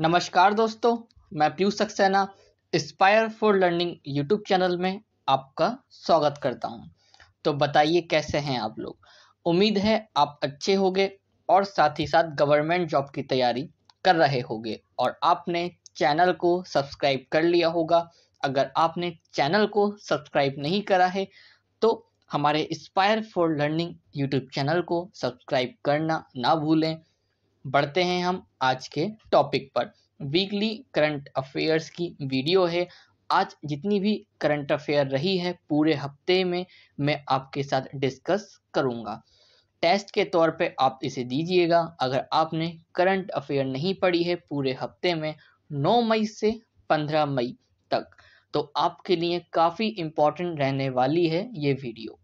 नमस्कार दोस्तों मैं Piyush Saxena inspire for learning YouTube channel में आपका स्वागत करता हूं तो बताइए कैसे हैं आप लोग उम्मीद है आप अच्छे होंगे और साथ ही साथ गवर्नमेंट जॉब की तैयारी कर रहे होंगे और आपने चैनल को सब्सक्राइब कर लिया होगा अगर आपने चैनल को सब्सक्राइब नहीं करा है तो हमारे inspire for learning YouTube channel को सब्सक्राइब करना ना भूलें बढ़ते हैं हम आज के टॉपिक पर वीकली करंट अफेयर्स की वीडियो है आज जितनी भी करंट अफेयर रही है पूरे हफ्ते में मैं आपके साथ डिस्कस करूंगा टेस्ट के तौर पे आप इसे दीजिएगा अगर आपने करंट अफेयर नहीं पढ़ी है पूरे हफ्ते में 9 मई से 15 मई तक तो आपके लिए काफ़ी इम्पोर्टेंट रहने वाली है ये वीडियो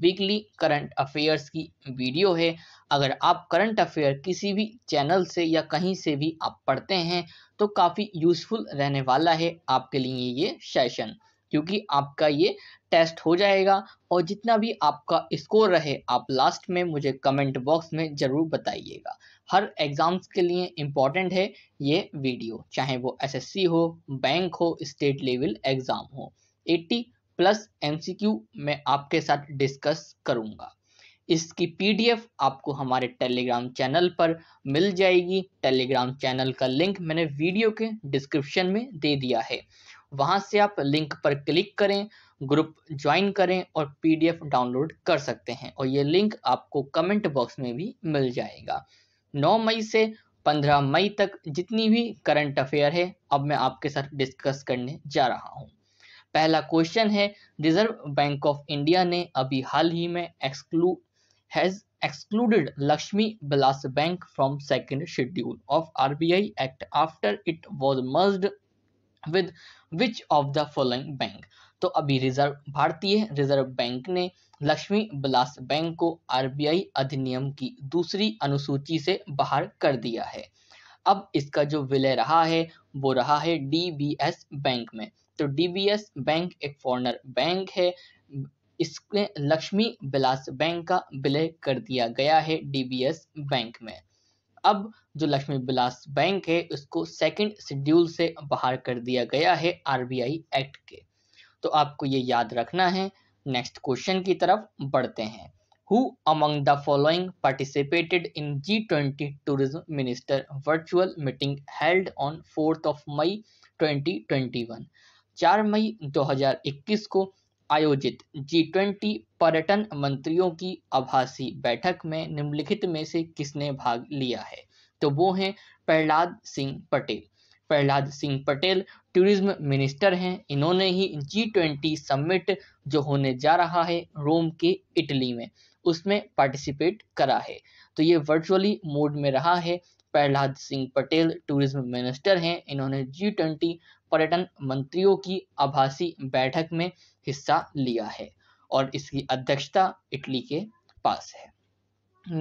वीकली करंट अफेयर्स की वीडियो है अगर आप करंट अफेयर किसी भी चैनल से या कहीं से भी आप पढ़ते हैं तो काफ़ी यूज़फुल रहने वाला है आपके लिए ये सेशन क्योंकि आपका ये टेस्ट हो जाएगा और जितना भी आपका स्कोर रहे आप लास्ट में मुझे कमेंट बॉक्स में ज़रूर बताइएगा हर एग्ज़ाम्स के लिए इम्पॉर्टेंट है ये वीडियो चाहे वो एसएससी हो बैंक हो स्टेट लेवल एग्ज़ाम हो प्लस एमसीक्यू मैं आपके साथ डिस्कस करूंगा इसकी पीडीएफ आपको हमारे टेलीग्राम चैनल पर मिल जाएगी टेलीग्राम चैनल का लिंक मैंने वीडियो के डिस्क्रिप्शन में दे दिया है वहां से आप लिंक पर क्लिक करें ग्रुप ज्वाइन करें और पीडीएफ डाउनलोड कर सकते हैं और ये लिंक आपको कमेंट बॉक्स में भी मिल जाएगा 9 मई से 15 मई तक जितनी भी करंट अफेयर है अब मैं आपके साथ डिस्कस करने जा रहा हूँ पहला क्वेश्चन है रिजर्व बैंक ऑफ इंडिया ने अभी हाल ही में exclu has excluded Lakshmi Vilas bank from second schedule of RBI act after it was merged with which of the following bank तो अभी रिजर्व भारतीय रिजर्व बैंक ने लक्ष्मी बिलास बैंक को आरबीआई अधिनियम की दूसरी अनुसूची से बाहर कर दिया है अब इसका जो विलय रहा है वो रहा है डीबीएस बैंक में तो डीबीएस बैंक एक फॉरनर बैंक है इसके लक्ष्मी बिलास बैंक का विलय कर दिया गया है डीबीएस बैंक में अब जो लक्ष्मी बिलास बैंक है उसको सेकंड शेड्यूल से बाहर कर दिया गया है आरबीआई एक्ट के तो आपको ये याद रखना है नेक्स्ट क्वेश्चन की तरफ बढ़ते हैं who among among the following participated in G20 tourism minister virtual meeting held on 4th of May 2021 4 मई 2021 को आयोजित जी ट्वेंटी पर्यटन मंत्रियों की आभासी बैठक में निम्नलिखित में से किसने भाग लिया है तो वो हैं प्रहलाद सिंह पटेल प्रहलाद सिंह पटेल टूरिज्म मिनिस्टर हैं इन्होंने ही जी ट्वेंटी समिट जो होने जा रहा है रोम के इटली में उसमें पार्टिसिपेट करा है तो ये वर्चुअली मोड में रहा है प्रहलाद सिंह पटेल टूरिज्म मिनिस्टर हैं इन्होंने जी ट्वेंटी पर्यटन मंत्रियों की आभासी बैठक में हिस्सा लिया है और इसकी अध्यक्षता इटली के पास है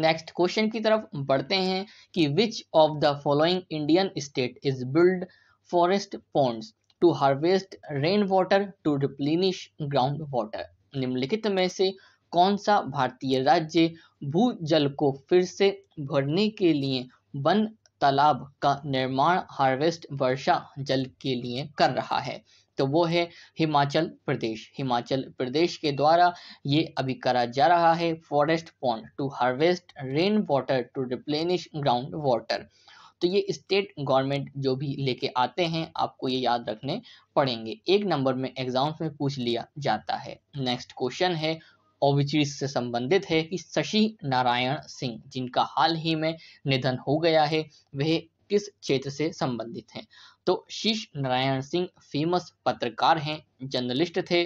नेक्स्ट क्वेश्चन की तरफ बढ़ते हैं कि which of the following Indian state is build forest ponds to harvest rain water to replenish ground water निम्नलिखित में से कौन सा भारतीय राज्य भू जल को फिर से भरने के लिए वन तालाब का निर्माण हार्वेस्ट वर्षा जल के लिए कर रहा है तो वो है हिमाचल प्रदेश हिमाचल प्रदेश के द्वारा ये अभी करा जा रहा है forest pond to harvest rain water to replenish ground water तो ये स्टेट गवर्नमेंट जो भी लेके आते हैं आपको ये याद रखने पड़ेंगे एक नंबर में एग्जाम्स में पूछ लिया जाता है नेक्स्ट क्वेश्चन है ओबिचुरीज से संबंधित है कि शशि नारायण सिंह जिनका हाल ही में निधन हो गया है वह किस क्षेत्र से संबंधित हैं तो शीश नारायण सिंह फेमस पत्रकार हैं जर्नलिस्ट थे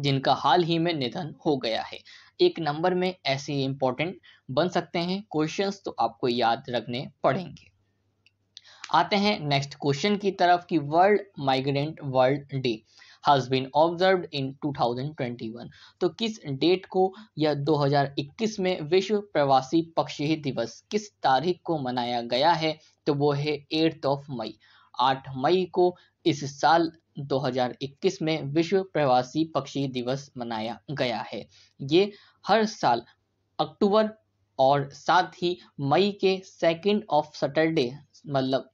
जिनका हाल ही में निधन हो गया है एक नंबर में ऐसे इंपॉर्टेंट बन सकते हैं क्वेश्चंस तो आपको याद रखने पड़ेंगे आते हैं नेक्स्ट क्वेश्चन की तरफ कि world migrant world day has been observe in 2021 तो किस डेट को या 2021 में विश्व प्रवासी पक्षी दिवस किस तारीख को मनाया गया है तो वो है एट्थ ऑफ मई 8 मई को इस साल 2021 में विश्व प्रवासी पक्षी दिवस मनाया गया है ये हर साल अक्टूबर और साथ ही मई के सेकंड ऑफ सैटरडे मतलब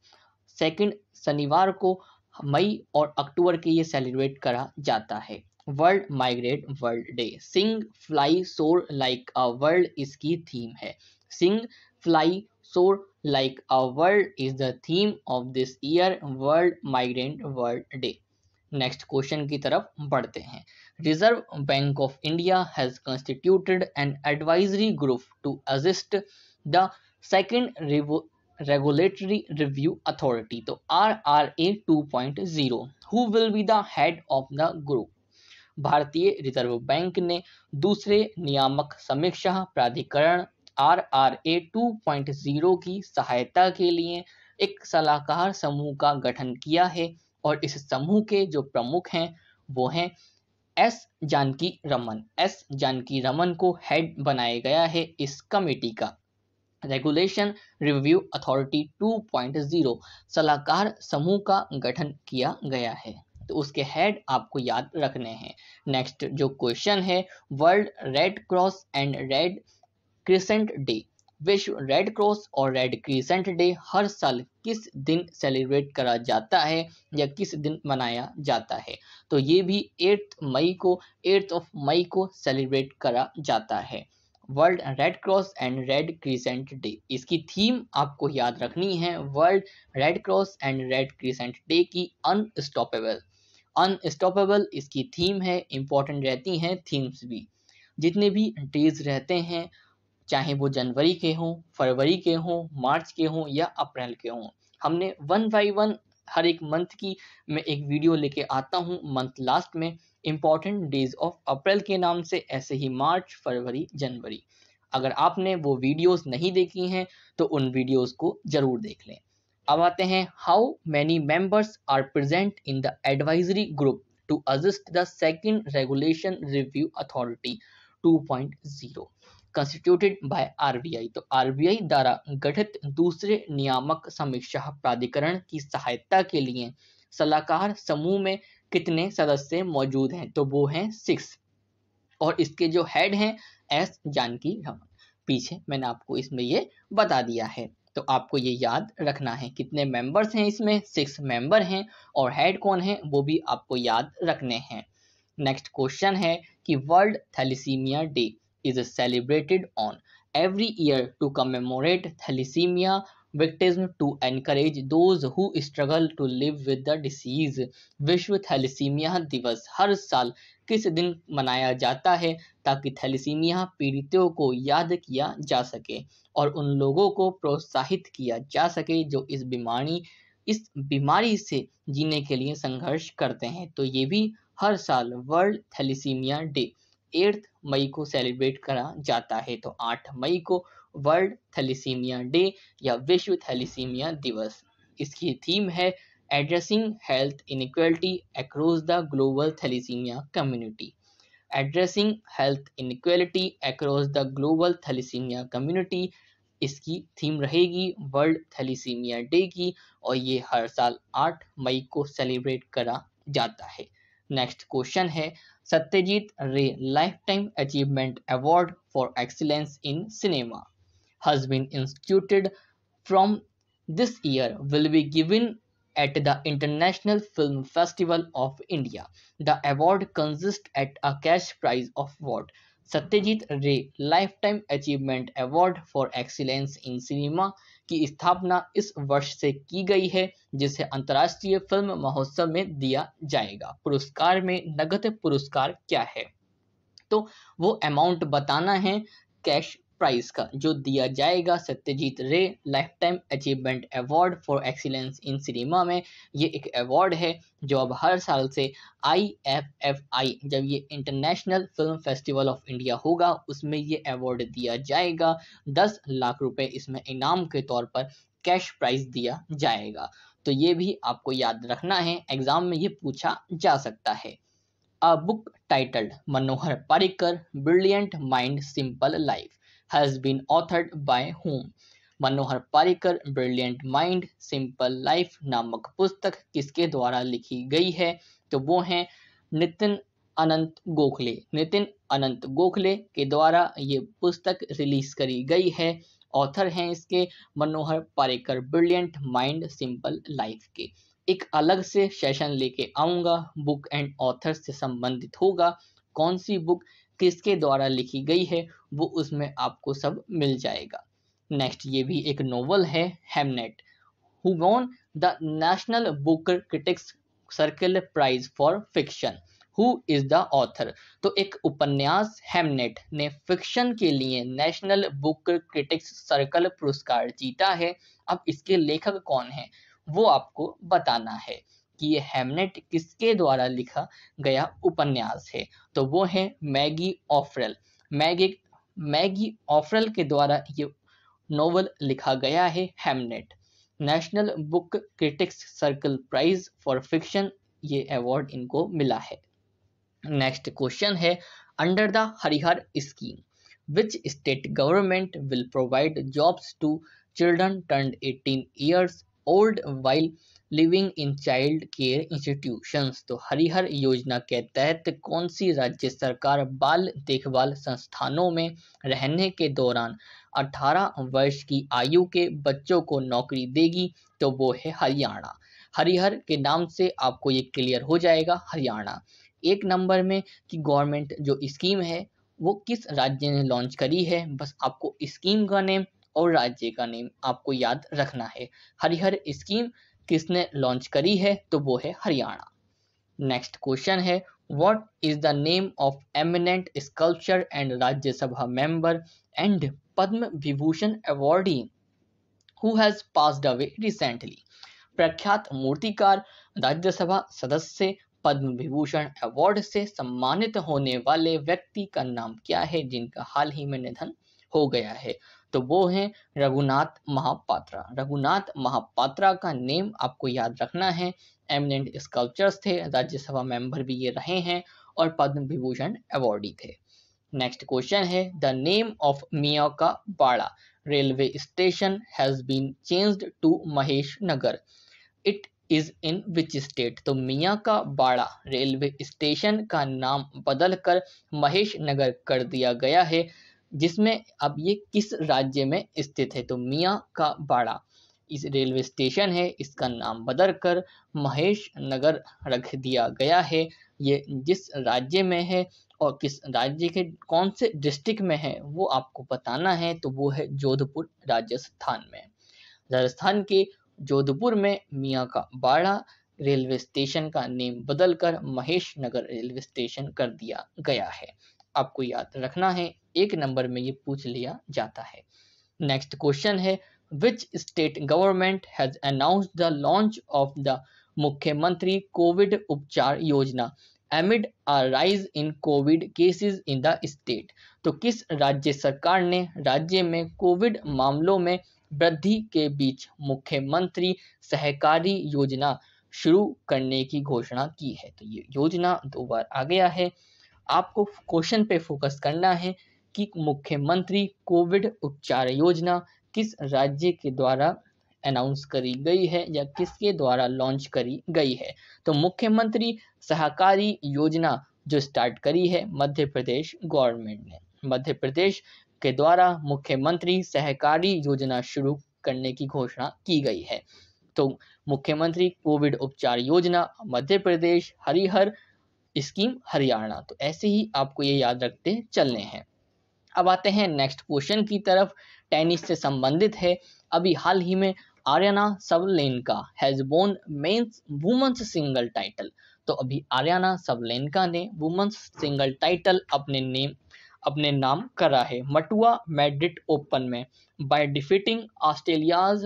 सेकंड शनिवार को मई और अक्टूबर के ये सेलिब्रेट करा जाता है world migrate world day sing fly soar like a world इसकी थीम है sing fly soar like a world is the theme of this year world migrant world day next question की तरफ बढ़ते हैं reserve bank of India has constituted an advisory group to assist the second regulatory review authority तो R R A two point zero who will be the head of the group भारतीय reserve bank ने दूसरे नियामक समीक्षा प्राधिकरण R R A two point zero की सहायता के लिए एक सलाहकार समूह का गठन किया है और इस समूह के जो प्रमुख हैं वो हैं एस जानकी रमन एस जानकी रमन को हेड बनाया गया है इस कमेटी का रेगुलेशन रिव्यू अथॉरिटी 2.0 सलाहकार समूह का गठन किया गया है तो उसके हेड आपको याद रखने हैं नेक्स्ट जो क्वेश्चन है world red cross and red crescent day विश्व रेड क्रॉस और रेड क्रिसेंट डे हर साल किस दिन सेलिब्रेट करा जाता है या किस दिन मनाया जाता है तो ये भी एट्थ मई को एट्थ ऑफ मई को सेलिब्रेट करा जाता है world red cross and red crescent day इसकी थीम आपको याद रखनी है world red cross and red crescent day की अनस्टॉपेबल अनस्टॉपेबल इसकी थीम है इंपॉर्टेंट रहती हैं थीम्स भी जितने भी डेज रहते हैं चाहे वो जनवरी के हों फरवरी के हों मार्च के हों या अप्रैल के हों हमने वन बाई वन हर एक मंथ की मैं एक वीडियो लेके आता हूँ मंथ लास्ट में इम्पॉर्टेंट डेज ऑफ अप्रैल के नाम से ऐसे ही मार्च फरवरी जनवरी अगर आपने वो वीडियोस नहीं देखी हैं तो उन वीडियोस को ज़रूर देख लें अब आते हैं how many members are present in the advisory group to assist the second regulation review authority 2.0 constituted by RBI तो आरबीआई द्वारा गठित दूसरे नियामक समीक्षा प्राधिकरण की सहायता के लिए सलाहकार समूह में कितने सदस्य मौजूद हैं तो वो हैं सिक्स और इसके जो हेड हैं एस जानकी रमन पीछे मैंने आपको इसमें ये बता दिया है तो आपको ये याद रखना है कितने मेंबर्स हैं इसमें सिक्स मेंबर हैं और हेड कौन है वो भी आपको याद रखने हैं नेक्स्ट क्वेश्चन है कि world thalassemia day is celebrated on every year to commemorate thalassemia victims to encourage those who struggle to live with the disease विश्व थैलेसीमिया दिवस हर साल किस दिन मनाया जाता है ताकि थैलेसीमिया पीड़ितों को याद किया जा सके और उन लोगों को प्रोत्साहित किया जा सके जो इस बीमारी इस बीमारी से जीने के लिए संघर्ष करते हैं तो ये भी हर साल वर्ल्ड थैलेसीमिया डे एट मई को सेलिब्रेट करा जाता है तो आठ मई को वर्ल्ड थैलीसीमिया डे या विश्व थैलीसीमिया दिवस इसकी थीम है addressing health inequality across the global thalassemia community addressing health inequality across the global thalassemia community इसकी थीम रहेगी वर्ल्ड थैलीसीमिया डे की और ये हर साल 8 मई को सेलिब्रेट करा जाता है Next question है Satyajit Ray Lifetime Achievement Award for Excellence in Cinema has been instituted from this year will be given at the International Film Festival of India. The award consists at a cash prize of what? Satyajit Ray Lifetime Achievement Award for Excellence in Cinema की स्थापना इस वर्ष से की गई है जिसे अंतर्राष्ट्रीय फिल्म महोत्सव में दिया जाएगा पुरस्कार में नगद पुरस्कार क्या है तो वो अमाउंट बताना है कैश प्राइज का जो दिया जाएगा Satyajit Ray lifetime achievement award for excellence in cinema में ये एक अवार्ड है जो अब हर साल से आई एफ एफ आई जब ये international film festival of India होगा उसमें ये अवार्ड दिया जाएगा दस लाख रुपए इसमें इनाम के तौर पर कैश प्राइज दिया जाएगा तो ये भी आपको याद रखना है एग्जाम में ये पूछा जा सकता है a book titled Manohar Parrikar brilliant mind simple life has been authored by whom Manohar Parrikar brilliant mind simple life नामक पुस्तक किसके द्वारा लिखी गई है तो वो हैं नितिन अनंत गोखले नितिन अनंत गोखले के द्वारा ये पुस्तक रिलीज करी गई है ऑथर हैं इसके Manohar Parrikar brilliant mind simple life के एक अलग से सेशन लेके आऊंगा बुक एंड ऑथर से संबंधित होगा कौन सी बुक किसके द्वारा लिखी गई है वो उसमें आपको सब मिल जाएगा नेक्स्ट ये भी एक नोवेल है Hamnet who gone the National Book Critics Circle Prize for fiction who is the author तो एक उपन्यास हेमनेट ने फिक्शन के लिए नेशनल बुक क्रिटिक्स सर्कल पुरस्कार जीता है अब इसके लेखक कौन है वो आपको बताना है कि ये हेमनेट किसके द्वारा लिखा गया उपन्यास है तो वो है Maggie O'Farrell Maggie Maggie O'Farrell के द्वारा ये नोवेल लिखा गया है Hamnet National Book Critics Circle Prize for fiction ये अवार्ड इनको मिला है नेक्स्ट क्वेश्चन है under the Harihar scheme which state government will provide jobs to children turn 18 years old while living in child care institutions तो हरिहर योजना के तहत कौन सी राज्य सरकार बाल देखभाल संस्थानों में रहने के दौरान 18 वर्ष की आयु के बच्चों को नौकरी देगी तो वो है हरियाणा हरिहर के नाम से आपको ये क्लियर हो जाएगा हरियाणा एक नंबर में कि गवर्नमेंट जो स्कीम है वो किस राज्य ने लॉन्च करी है बस आपको स्कीम का नेम और राज्य का नेम आपको याद रखना है हरिहर स्कीम किसने लॉन्च करी है तो वो है हरियाणा नेक्स्ट क्वेश्चन है what is the name of eminent sculpture and Rajya Sabha member and Padma Vibhushan awardee whose passed away recently प्रख्यात मूर्तिकार राज्यसभा सदस्य पद्म विभूषण अवार्ड से सम्मानित होने वाले व्यक्ति का नाम क्या है जिनका हाल ही में निधन हो गया है तो वो है रघुनाथ महापात्रा रघुनाथ महापात्रा का नेम आपको याद रखना है एमिनेंट स्कल्पचर्स थे राज्यसभा मेंबर भी ये रहे हैं और पद्म विभूषण अवॉर्डी थे नेक्स्ट क्वेश्चन है the name of Miya ka Bada railway station has been changed to Mahesh Nagar it is in which state तो मिया का बाड़ा रेलवे स्टेशन का नाम बदलकर महेश नगर कर दिया गया है जिसमें अब ये किस राज्य में स्थित है तो मियाँ का बाड़ा इस रेलवे स्टेशन है इसका नाम बदलकर महेश नगर रख दिया गया है ये जिस राज्य में है और किस राज्य के कौन से डिस्ट्रिक्ट में है वो आपको बताना है तो वो है जोधपुर राजस्थान में राजस्थान के जोधपुर में मियाँ का बाड़ा रेलवे स्टेशन का नेम बदलकर महेश नगर रेलवे स्टेशन कर दिया गया है आपको याद रखना है एक नंबर में ये पूछ लिया जाता है नेक्स्ट क्वेश्चन है which state government has announce the launch of the Mukhyamantri Covid Upchar Yojana amid a rise in Covid cases in the state तो किस राज्य सरकार ने राज्य में कोविड मामलों में वृद्धि के बीच मुख्यमंत्री सहकारी योजना शुरू करने की घोषणा की है तो ये योजना दो बार आ गया है आपको क्वेश्चन पे फोकस करना है कि मुख्यमंत्री कोविड उपचार योजना किस राज्य के द्वारा अनाउंस करी गई है या किसके द्वारा लॉन्च करी गई है तो मुख्यमंत्री सहकारी योजना जो स्टार्ट करी है मध्य प्रदेश गवर्नमेंट ने मध्य प्रदेश के द्वारा मुख्यमंत्री सहकारी योजना शुरू करने की घोषणा की गई है तो मुख्यमंत्री कोविड उपचार योजना मध्य प्रदेश हरिहर स्कीम हरियाणा तो ऐसे ही आपको ये याद रखते चलने हैं अब आते हैं नेक्स्ट क्वेश्चन की तरफ टेनिस से संबंधित है अभी हाल ही में Aryna Sabalenka has won men's women's single title तो अभी आर्याना सबलेनका ने वुमन्स सिंगल टाइटल अपने नेम अपने नाम करा है मटुआ मेड्रिड ओपन में by defeating Australia's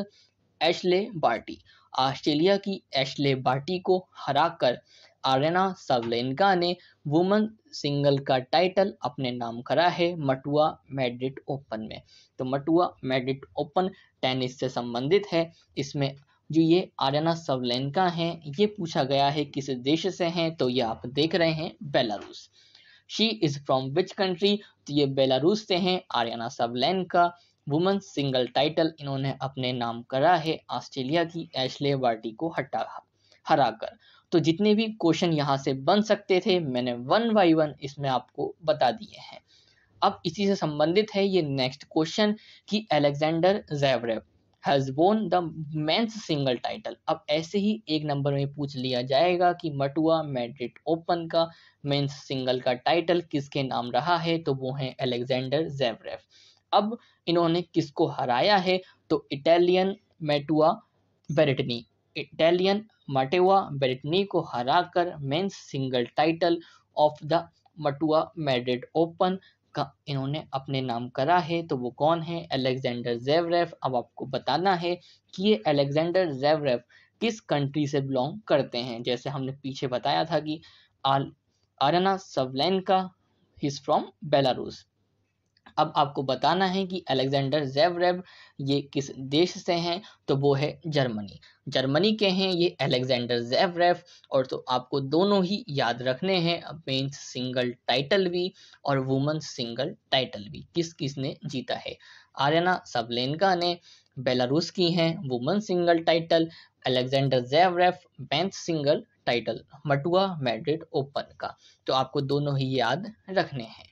Ashleigh Barty Australia की एशले बार्टी को हराकर आरेना सावलेनका ने वुमन सिंगल का टाइटल अपने नाम करा है मटुआ मैड्रिड ओपन में तो मटुआ मैड्रिड ओपन टेनिस से संबंधित है इसमें जो ये आर्यना सवलेनका हैं ये पूछा गया है किस देश से हैं तो ये आप देख रहे हैं Belarus she is from which country तो ये बेलारूस से हैं Aryna Sabalenka women single title इन्होंने अपने नाम करा है ऑस्ट्रेलिया की एशले वार्टी को हटा हराकर तो जितने भी क्वेश्चन यहाँ से बन सकते थे मैंने वन बाई वन इसमें आपको बता दिए हैं अब इसी से संबंधित है ये नेक्स्ट क्वेश्चन कि Alexander Zverev has won the men's single title अब ऐसे ही एक नंबर में पूछ लिया जाएगा कि मटुआ मैड्रिड ओपन का मेंस सिंगल का टाइटल किसके नाम रहा है तो वो है अलेक्जेंडर जैवरेव अब इन्होंने किसको हराया है तो इटालियन मेटुआ बेरेटनी इटालियन मटेवा बेरेटनी को हराकर men's single title of the Mutua Madrid Open का इन्होंने अपने नाम करा है तो वो कौन है अलेक्जेंडर जेवरेफ अब आपको बताना है कि ये अलेक्जेंडर जेवरेफ किस कंट्री से बिलोंग करते हैं जैसे हमने पीछे बताया था कि आल आरना सवलैन का इज़ फ्रॉम बेलारूस अब आपको बताना है कि अलेक्जेंडर जेवरेब ये किस देश से हैं तो वो है जर्मनी जर्मनी के हैं ये अलेक्जेंडर जेवरेफ और तो आपको दोनों ही याद रखने हैं मेन्स सिंगल टाइटल भी और वुमन सिंगल टाइटल भी किस किस ने जीता है आर्यना सबलेनका ने बेलारूस की हैं woman single title Alexander Zverev बेंथ single title Mutua Madrid Open का तो आपको दोनों ही याद रखने हैं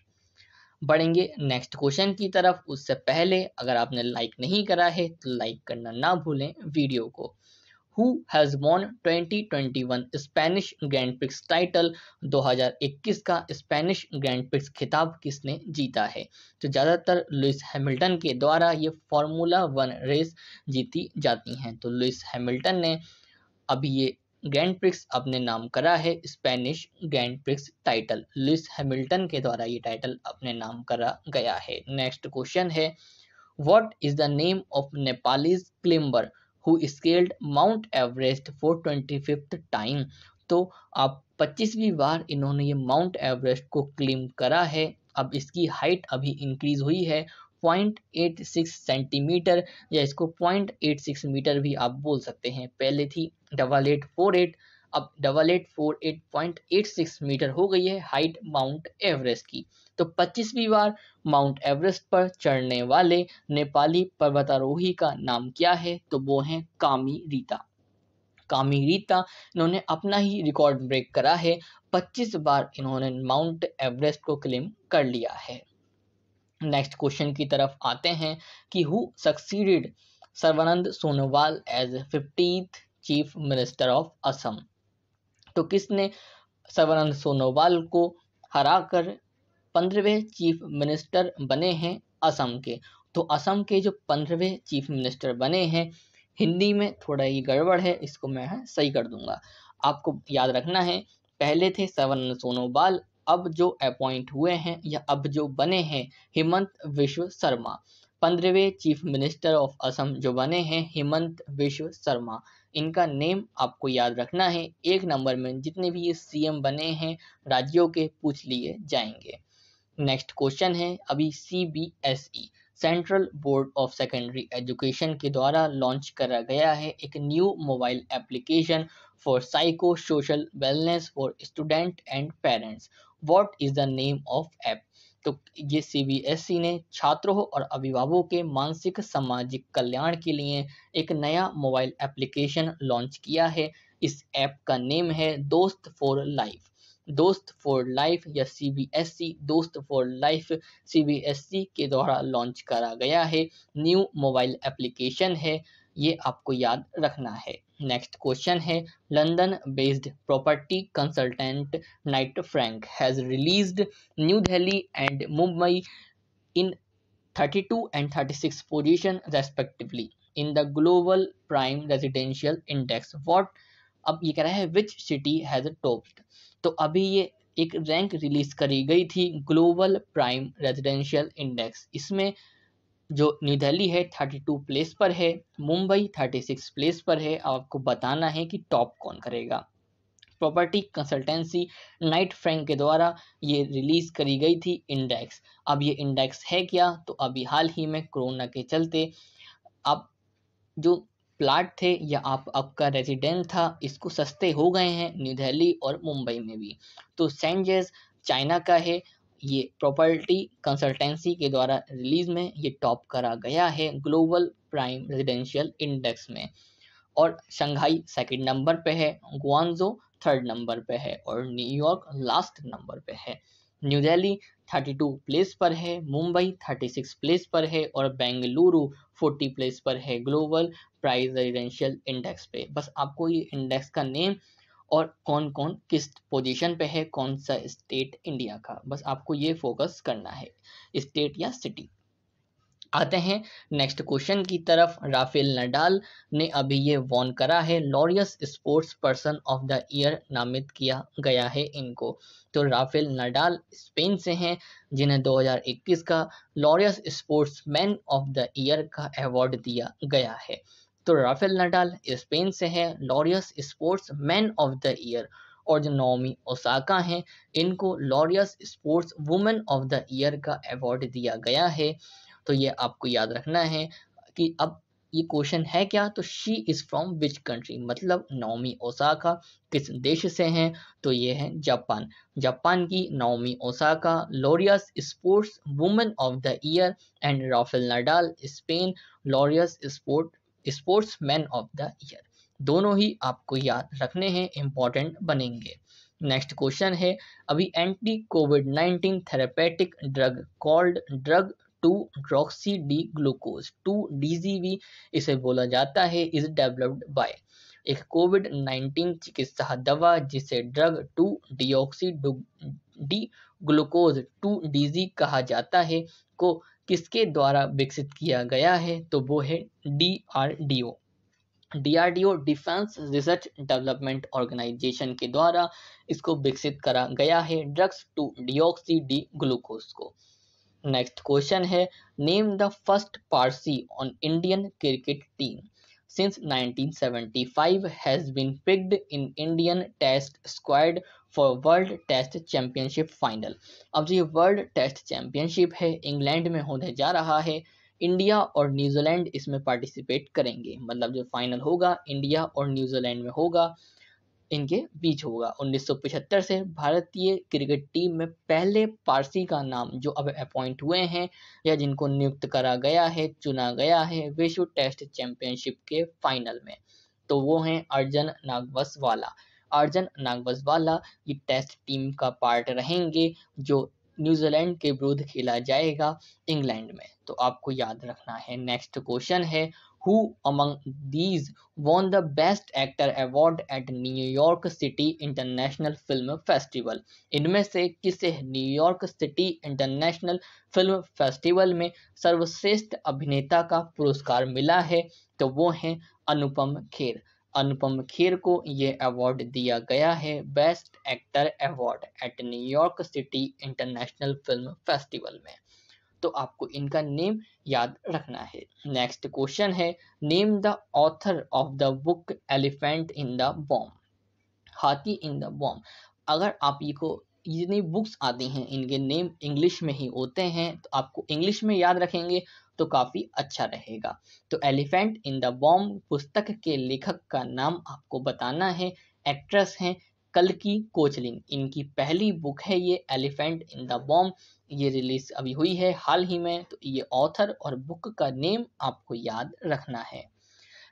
बढ़ेंगे नेक्स्ट क्वेश्चन की तरफ उससे पहले अगर आपने लाइक नहीं करा है तो लाइक करना ना भूलें वीडियो को who has won 2021 Spanish Grand Prix title 2021 का स्पेनिश ग्रैंड प्रिक्स खिताब किसने जीता है तो ज़्यादातर लुइस हैमिल्टन के द्वारा ये फॉर्मूला वन रेस जीती जाती हैं तो लुइस हैमिल्टन ने अभी ये ग्रैंड प्रिक्स अपने नाम करा है Spanish Grand Prix title Lewis Hamilton के द्वारा ये टाइटल अपने नाम करा गया है नेक्स्ट क्वेश्चन है what is the name of Nepalese climber who scaled Mount Everest for twenty fifth time तो आप पच्चीसवीं बार इन्होंने ये माउंट एवरेस्ट को क्लेम करा है अब इसकी हाइट अभी इंक्रीज हुई है 0.86 सेंटीमीटर या इसको 0.86 मीटर भी आप बोल सकते हैं पहले थी डबल एट फोर एट अब double eight four eight point eight six metre हो गई है हाइट माउंट एवरेस्ट की तो पच्चीसवीं बार माउंट एवरेस्ट पर चढ़ने वाले नेपाली पर्वतारोही का नाम क्या है तो वो है कामी रीता कामी रीता इन्होंने अपना ही रिकॉर्ड ब्रेक करा है 25 बार इन्होंने माउंट एवरेस्ट को क्लेम कर लिया है नेक्स्ट क्वेश्चन की तरफ आते हैं कि who succeeded Sarbananda Sonowal as fiftieth chief minister of Assam तो किसने सर्वानंद सोनोवाल को हराकर पंद्रहवें चीफ मिनिस्टर बने हैं असम के तो असम के जो पंद्रहवें चीफ मिनिस्टर बने हैं हिंदी में थोड़ा ही गड़बड़ है इसको मैं है हाँ, सही कर दूंगा आपको याद रखना है पहले थे सर्वानंद सोनोवाल अब जो अपॉइंट हुए हैं या अब जो बने हैं हेमंत विश्व शर्मा पंद्रहवें चीफ मिनिस्टर ऑफ असम जो बने हैं हेमंत विश्व शर्मा इनका नेम आपको याद रखना है एक नंबर में जितने भी ये सीएम बने हैं राज्यों के पूछ लिए जाएंगे नेक्स्ट क्वेश्चन है अभी C B S E Central Board of Secondary Education के द्वारा लॉन्च करा गया है एक new mobile application for psycho social wellness for student and parents what is the name of app तो ये सीबीएसई e ने छात्रों और अभिभावकों के मानसिक सामाजिक कल्याण के लिए एक नया मोबाइल एप्लीकेशन लॉन्च किया है इस ऐप का नेम है Dost for Life Dost for Life या CBSE e, Dost for Life CBSE e के द्वारा लॉन्च करा गया है न्यू मोबाइल एप्लीकेशन है ये आपको याद रखना है नेक्स्ट क्वेश्चन है London based property consultant Knight Frank has released New Delhi and Mumbai in 32 and 36 position respectively in the global prime residential index what अब ये कह रहा है विच सिटी हैज टॉप्ड तो अभी ये एक रैंक रिलीज करी गई थी ग्लोबल प्राइम रेजिडेंशियल इंडेक्स इसमें जो न्यू दिल्ली है थर्टी टू प्लेस पर है मुंबई थर्टी सिक्स प्लेस पर है आपको बताना है कि टॉप कौन करेगा प्रॉपर्टी कंसल्टेंसी नाइट फ्रैंक के द्वारा ये रिलीज करी गई थी इंडेक्स अब ये इंडेक्स है क्या तो अभी हाल ही में कोरोना के चलते अब जो प्लाट थे या आप आपका रेजिडेंट था इसको सस्ते हो गए हैं न्यू दिल्ली और मुंबई में भी तो सेंजेस चाइना का है ये प्रॉपर्टी कंसल्टेंसी के द्वारा रिलीज में ये टॉप करा गया है ग्लोबल प्राइम रेजिडेंशियल इंडेक्स में और शंघाई सेकंड नंबर पे है गुआंजो थर्ड नंबर पे है और न्यूयॉर्क लास्ट नंबर पे है न्यू दिल्ली 32 प्लेस पर है मुंबई 36 प्लेस पर है और बेंगलुरु 40 प्लेस पर है ग्लोबल प्राइस रेजिडेंशियल इंडेक्स पे बस आपको ये इंडेक्स का नेम और कौन कौन किस पोजीशन पे है कौन सा स्टेट इंडिया का बस आपको ये फोकस करना है स्टेट या सिटी आते हैं नेक्स्ट क्वेश्चन की तरफ राफेल नडाल ने अभी ये वॉन करा है Laureus sportsperson of the year नामित किया गया है इनको तो राफेल नडाल स्पेन से हैं जिन्हें 2021 का Laureus sportsman of the year का अवार्ड दिया गया है तो राफेल नडाल स्पेन से है Laureus sportsman of the year और जो नॉमी ओसाका हैं इनको Laureus sportswoman of the year का अवार्ड दिया गया है तो ये आपको याद रखना है कि अब ये क्वेश्चन है क्या तो she is from which country मतलब नॉमी ओसाका किस देश से हैं तो ये है जापान जापान की Naomi Osaka Laureus sportswoman of the year and Rafael Nadal Spain Laureus sport sportsman of the year दोनों ही आपको याद रखने हैं इंपॉर्टेंट बनेंगे नेक्स्ट क्वेश्चन है अभी anti covid nineteen therapeutic drug called drug two deoxy D glucose two D इसे बोला जाता है इज डेवलप्ड बाय एक कोविड नाइन्टीन चिकित्सा दवा जिसे drug two deoxy D glucose two D कहा जाता है को किसके द्वारा विकसित किया गया है तो वो है D R D O D R D O Defence Research Development Organisation के द्वारा इसको विकसित करा गया है drugs two deoxy D glucose को नेक्स्ट क्वेश्चन है name the first Parsi on Indian cricket team since 1975 has been picked in Indian test squad for world test championship final अब जो ये वर्ल्ड टेस्ट चैम्पियनशिप है इंग्लैंड में होने जा रहा है इंडिया और न्यूजीलैंड इसमें पार्टिसिपेट करेंगे मतलब जो फाइनल होगा इंडिया और न्यूजीलैंड में होगा इनके बीच होगा 1975 से भारतीय क्रिकेट टीम में पहले पारसी का नाम जो अब अपॉइंट हुए हैं या जिनको नियुक्त करा गया है चुना गया है विश्व टेस्ट चैंपियनशिप के फाइनल में तो वो हैं अर्जन नागवस वाला अर्जन नागवजवाला ये टेस्ट टीम का पार्ट रहेंगे जो न्यूजीलैंड के विरुद्ध खेला जाएगा इंग्लैंड में तो आपको याद रखना है नेक्स्ट क्वेश्चन है who among these won the best actor award at New York city international film festival इनमें से किसे New York city international film festival में सर्वश्रेष्ठ अभिनेता का पुरस्कार मिला है तो वो हैं अनुपम खेर अनुपम खेर को ये अवार्ड दिया गया है best actor award at New York city international film festival में तो आपको इनका नेम याद रखना है नेक्स्ट क्वेश्चन है name the author of the book elephant in the बॉम हाथी इन द बॉम अगर आप ये को जितनी बुक्स आती हैं इनके नेम इंग्लिश में ही होते हैं तो आपको इंग्लिश में याद रखेंगे तो काफ़ी अच्छा रहेगा तो एलिफेंट इन द बॉम पुस्तक के लेखक का नाम आपको बताना है एक्ट्रेस हैं कल की कोचलिन इनकी पहली बुक है ये एलिफेंट इन द बॉम ये रिलीज अभी हुई है हाल ही में तो ये ऑथर और बुक का नेम आपको याद रखना है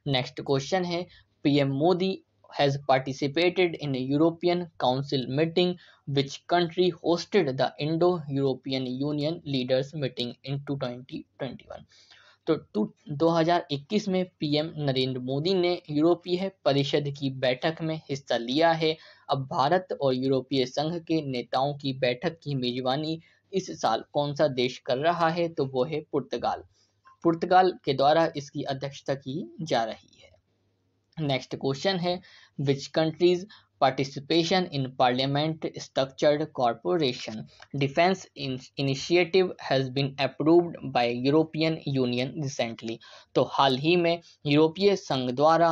नेक्स्ट क्वेश्चन है PM Modi has participated in a European Council meeting which country hosted the Indo-European Union leaders meeting in 2021 तो 2021 में पीएम नरेंद्र मोदी ने यूरोपीय परिषद की बैठक में हिस्सा लिया है अब भारत और यूरोपीय संघ के नेताओं की बैठक की मेजबानी इस साल कौन सा देश कर रहा है तो वो है पुर्तगाल पुर्तगाल के द्वारा इसकी अध्यक्षता की जा रही है नेक्स्ट क्वेश्चन है which countries participation in parliament structured corporation defence initiative has been approved by European Union recently तो हाल ही में यूरोपीय संघ द्वारा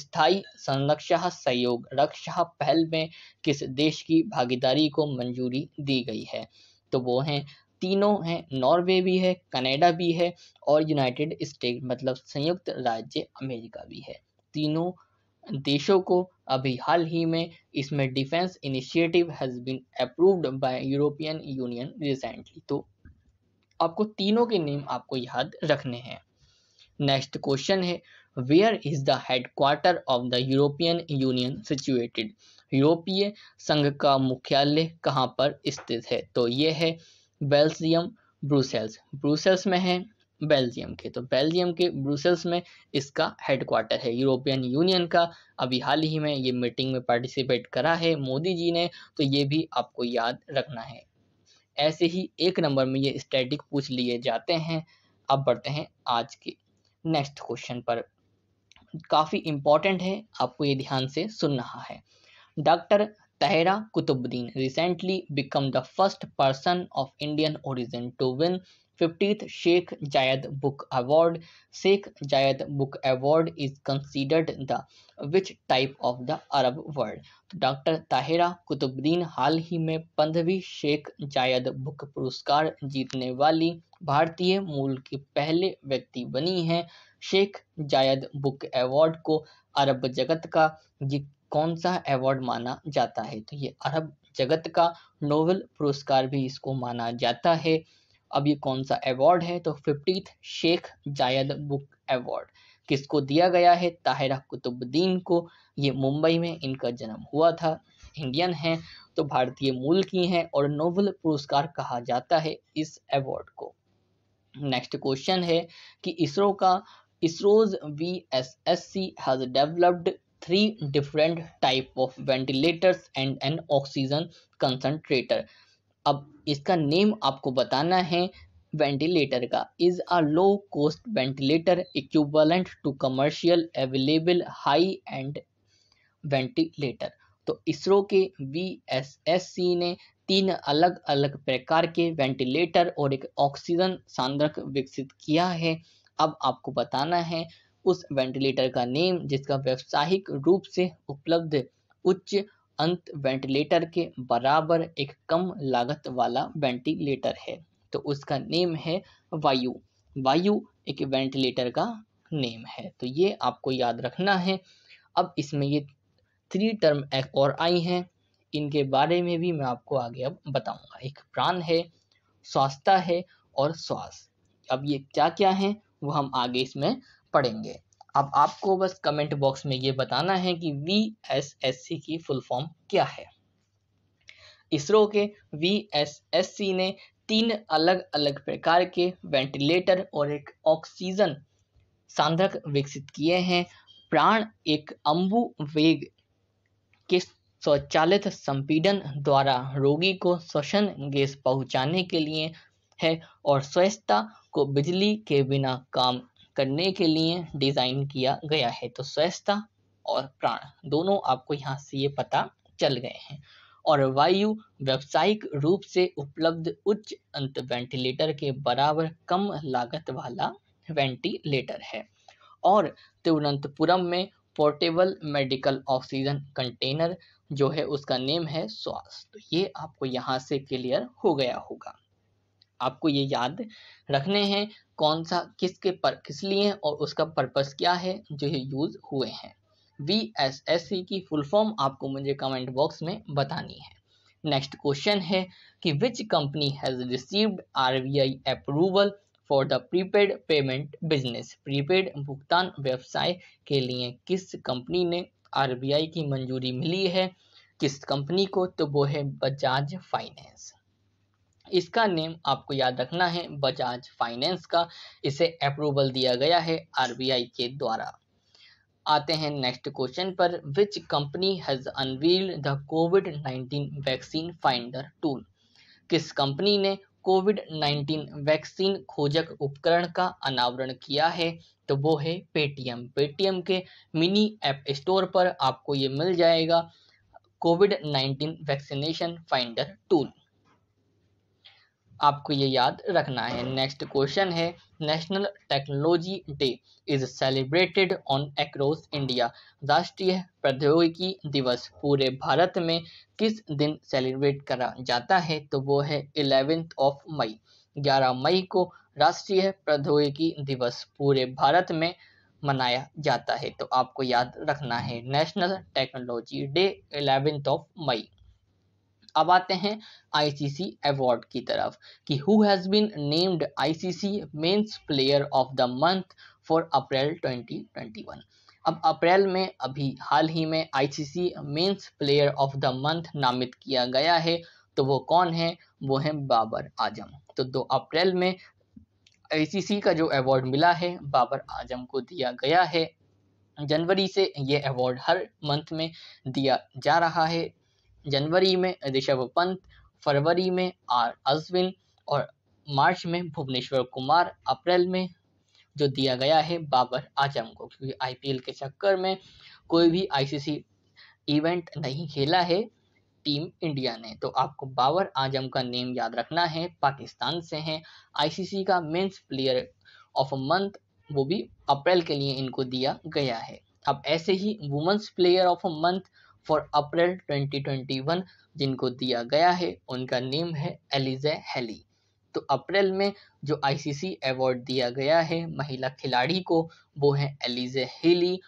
स्थायी संरक्षा सहयोग रक्षा पहल में किस देश की भागीदारी को मंजूरी दी गई है तो वो हैं तीनों हैं नॉर्वे भी है कनाडा भी है और यूनाइटेड स्टेट मतलब संयुक्त राज्य अमेरिका भी है तीनों देशों को अभी हाल ही में इसमें defence initiative has been approved by European Union recently तो आपको तीनों के नेम आपको याद रखने हैं नेक्स्ट क्वेश्चन है where is the headquarter of the European Union situated यूरोपीय संघ का मुख्यालय कहाँ पर स्थित है तो ये है बेल्जियम ब्रुसेल्स ब्रुसेल्स में है बेल्जियम के तो बेल्जियम के ब्रुसेल्स में इसका हेडक्वार्टर है यूरोपियन यूनियन का अभी हाल ही में ये मीटिंग में पार्टिसिपेट करा है मोदी जी ने तो ये भी आपको याद रखना है ऐसे ही एक नंबर में ये स्टैटिक पूछ लिए जाते हैं अब बढ़ते हैं आज के नेक्स्ट क्वेश्चन पर काफ़ी इम्पोर्टेंट है आपको ये ध्यान से सुन रहा है doctor Tahera Qutbuddin recently become the first person of Indian origin to win fiftieth Sheikh Zayed book award Sheikh Zayed book award is considered the which type of the Arab world doctor Tahira Qutbuddin हाल ही में पंद्रहवीं शेख जायद बुक पुरस्कार जीतने वाली भारतीय मूल की पहले व्यक्ति बनी हैं शेख जायद बुक अवार्ड को अरब जगत का ये कौन सा अवार्ड माना जाता है तो ये अरब जगत का नोबेल पुरस्कार भी इसको माना जाता है अब ये कौन सा अवार्ड है तो fiftieth Sheikh Zayed book award किसको दिया गया है ताहिरा कुतुबुद्दीन को ये मुंबई में इनका जन्म हुआ था इंडियन हैं तो भारतीय मूल की हैं और नोबल पुरस्कार कहा जाता है इस अवार्ड को नेक्स्ट क्वेश्चन है कि इसरो का ISRO's V S S C has developed three different type of ventilators and an oxygen concentrator अब इसका नेम आपको बताना है वेंटिलेटर का is a low cost ventilator equivalent to commercial available high end ventilator तो इसरो के वी ने तीन अलग अलग प्रकार के वेंटिलेटर और एक ऑक्सीजन सांद्रक विकसित किया है अब आपको बताना है उस वेंटिलेटर का नेम जिसका व्यावसायिक रूप से उपलब्ध उच्च अंत वेंटिलेटर के बराबर एक कम लागत वाला वेंटिलेटर है तो उसका नेम है वायु वायु एक वेंटिलेटर का नेम है तो ये आपको याद रखना है अब इसमें ये थ्री टर्म और आई हैं इनके बारे में भी मैं आपको आगे अब बताऊंगा एक प्राण है स्वास्थ्य है और श्वास अब ये क्या क्या है वो हम आगे इसमें पढ़ेंगे अब आपको बस कमेंट बॉक्स में ये बताना है कि वी एस एस सी की फुल फॉर्म क्या है इसरो के वी एस एस सी ने तीन अलग अलग प्रकार के वेंटिलेटर और एक ऑक्सीजन सांद्रक विकसित किए हैं प्राण एक अम्बु वेग के स्वचालित संपीडन द्वारा रोगी को श्वसन गैस पहुंचाने के लिए है और स्वच्छता को बिजली के बिना काम करने के लिए डिज़ाइन किया गया है तो स्वस्थता और प्राण दोनों आपको यहाँ से ये पता चल गए हैं और वायु व्यावसायिक रूप से उपलब्ध उच्च अंत वेंटिलेटर के बराबर कम लागत वाला वेंटिलेटर है और तिरुवनंतपुरम में पोर्टेबल मेडिकल ऑक्सीजन कंटेनर जो है उसका नेम है स्वास्थ्य तो ये आपको यहाँ से क्लियर हो गया होगा आपको ये याद रखने हैं कौन सा किसके पर किस लिए और उसका पर्पस क्या है जो ये यूज़ हुए हैं वी एस एस सी की फुल फॉर्म आपको मुझे कमेंट बॉक्स में बतानी है नेक्स्ट क्वेश्चन है कि which company has received R approval for the prepaid payment business prepaid भुगतान व्यवसाय के लिए किस कंपनी ने आर की मंजूरी मिली है किस कंपनी को तो वो है बजाज फाइनेंस इसका नेम आपको याद रखना है बजाज फाइनेंस का इसे अप्रूवल दिया गया है आरबीआई के द्वारा आते हैं नेक्स्ट क्वेश्चन पर which company has unveil the covid 19 vaccine finder tool किस कंपनी ने कोविड 19 वैक्सीन खोजक उपकरण का अनावरण किया है तो वो है पेटीएम पेटीएम के मिनी ऐप स्टोर पर आपको ये मिल जाएगा कोविड 19 वैक्सीनेशन फाइंडर टूल आपको ये याद रखना है नेक्स्ट क्वेश्चन है national technology day is celebrated on across India राष्ट्रीय प्रौद्योगिकी दिवस पूरे भारत में किस दिन सेलिब्रेट करा जाता है तो वो है इलेवेंथ ऑफ मई 11 मई को राष्ट्रीय प्रौद्योगिकी दिवस पूरे भारत में मनाया जाता है तो आपको याद रखना है national technology day eleventh of May अब आते हैं आईसीसी अवार्ड की तरफ कि who has been named ICC men's player of the month for April 2021 अब अप्रैल में अभी हाल ही में ICC men's player of the month नामित किया गया है तो वो कौन है वो है बाबर आजम तो दो अप्रैल में आईसीसी का जो अवार्ड मिला है बाबर आजम को दिया गया है जनवरी से ये अवार्ड हर मंथ में दिया जा रहा है जनवरी में ऋषभ पंत फरवरी में आर अजविन और मार्च में भुवनेश्वर कुमार अप्रैल में जो दिया गया है बाबर आजम को क्योंकि आईपीएल के चक्कर में कोई भी आईसीसी इवेंट नहीं खेला है टीम इंडिया ने तो आपको बाबर आजम का नेम याद रखना है पाकिस्तान से हैं आईसीसी का men's player of a month वो भी अप्रैल के लिए इनको दिया गया है अब ऐसे ही women's player of a month for April 2021 जिनको दिया गया है उनका नेम है एलिजे हेली तो अप्रैल में जो आईसीसी अवार्ड दिया गया है महिला खिलाड़ी को वो है एलिजे हेली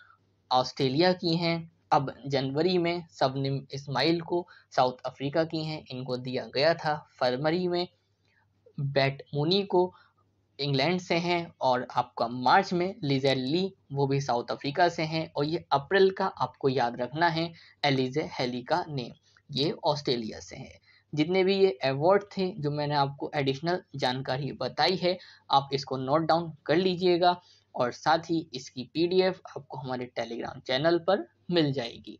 ऑस्ट्रेलिया की हैं अब जनवरी में सबनिम इस्माइल को साउथ अफ्रीका की हैं इनको दिया गया था फरवरी में बैट मुनी को इंग्लैंड से हैं और आपका मार्च में लिजे ली वो भी साउथ अफ्रीका से हैं और ये अप्रैल का आपको याद रखना है एलिजे हेली का नेम ये ऑस्ट्रेलिया से है जितने भी ये अवार्ड थे जो मैंने आपको एडिशनल जानकारी बताई है आप इसको नोट डाउन कर लीजिएगा और साथ ही इसकी पीडीएफ आपको हमारे टेलीग्राम चैनल पर मिल जाएगी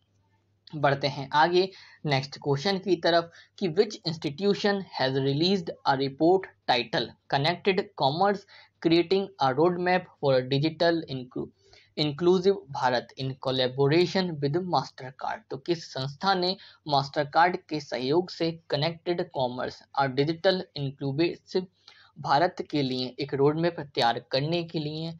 बढ़ते हैं आगे नेक्स्ट क्वेश्चन की तरफ कि which institution has released a report title connected commerce creating a road map for digital inclusive Bharat in collaboration with Mastercard तो किस संस्था ने मास्टर कार्ड के सहयोग से कनेक्टेड कॉमर्स और डिजिटल इंक्लूसिव भारत के लिए एक रोड मैप तैयार करने के लिए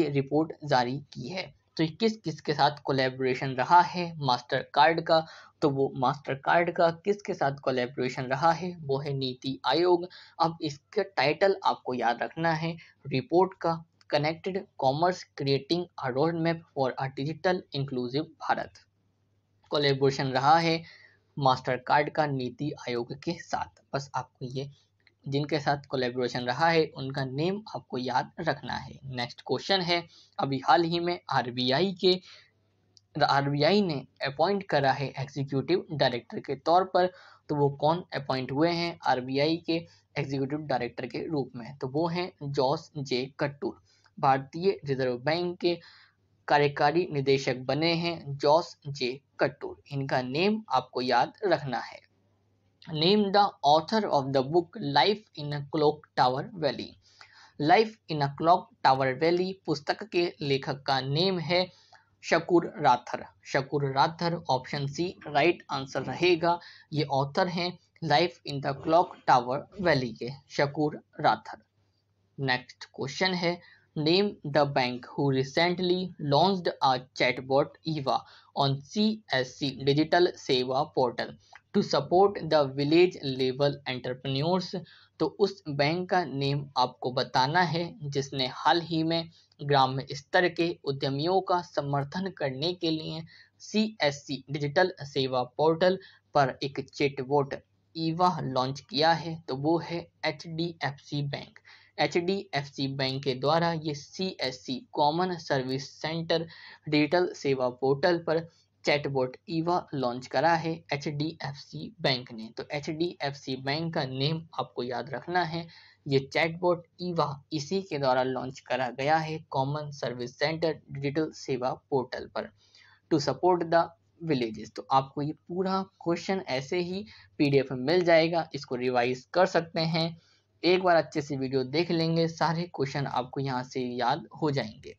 ये रिपोर्ट जारी की है तो किस किस के साथ कोलेब्रेशन रहा है मास्टर कार्ड का तो वो मास्टर कार्ड का किसके साथ कोलेब्रेशन रहा है वो है नीति आयोग अब इसका टाइटल आपको याद रखना है रिपोर्ट का connected commerce creating a road map for a digital inclusive Bharat collaboration रहा है मास्टर कार्ड का नीति आयोग के साथ बस आपको ये जिनके साथ कोलेब्रेशन रहा है उनका नेम आपको याद रखना है नेक्स्ट क्वेश्चन है अभी हाल ही में आरबीआई के आरबीआई ने अपॉइंट करा है एग्जीक्यूटिव डायरेक्टर के तौर पर तो वो कौन अपॉइंट हुए हैं आरबीआई के एग्जीक्यूटिव डायरेक्टर के रूप में तो वो हैं जॉस जे कट्टूर भारतीय रिजर्व बैंक के कार्यकारी निदेशक बने हैं जॉस जे कट्टूर इनका नेम आपको याद रखना है named the author of the book Life in a Clock Tower Valley. Life in a clock tower valley पुस्तक के लेखक का नेम है Shakoor Rather Shakoor Rather option C right answer रहेगा ये ऑथर हैं life in the clock tower valley के शकुर राथर नेक्स्ट क्वेश्चन है name the bank who recently launched a chatbot Eva on C S C digital Seva portal to support the village level entrepreneurs तो उस bank का name आपको बताना है जिसने हाल ही में ग्राम स्तर के उद्यमियों का समर्थन करने के लिए C S C digital Seva portal पर एक चेटवोट ईवा लॉन्च किया है तो वो है H D F C bank H D F C bank के द्वारा ये C S C common service centre digital Seva portal पर चैटबोट ईवा लॉन्च करा है H D F C bank ने तो H D F C bank का name आपको याद रखना है ये चैटबोट ईवा इसी के द्वारा लॉन्च करा गया है common service centre digital Seva portal पर टू सपोर्ट द विलेजेस तो आपको ये पूरा क्वेश्चन ऐसे ही पीडीएफ में मिल जाएगा इसको रिवाइज कर सकते हैं एक बार अच्छे से वीडियो देख लेंगे सारे क्वेश्चन आपको यहाँ से याद हो जाएंगे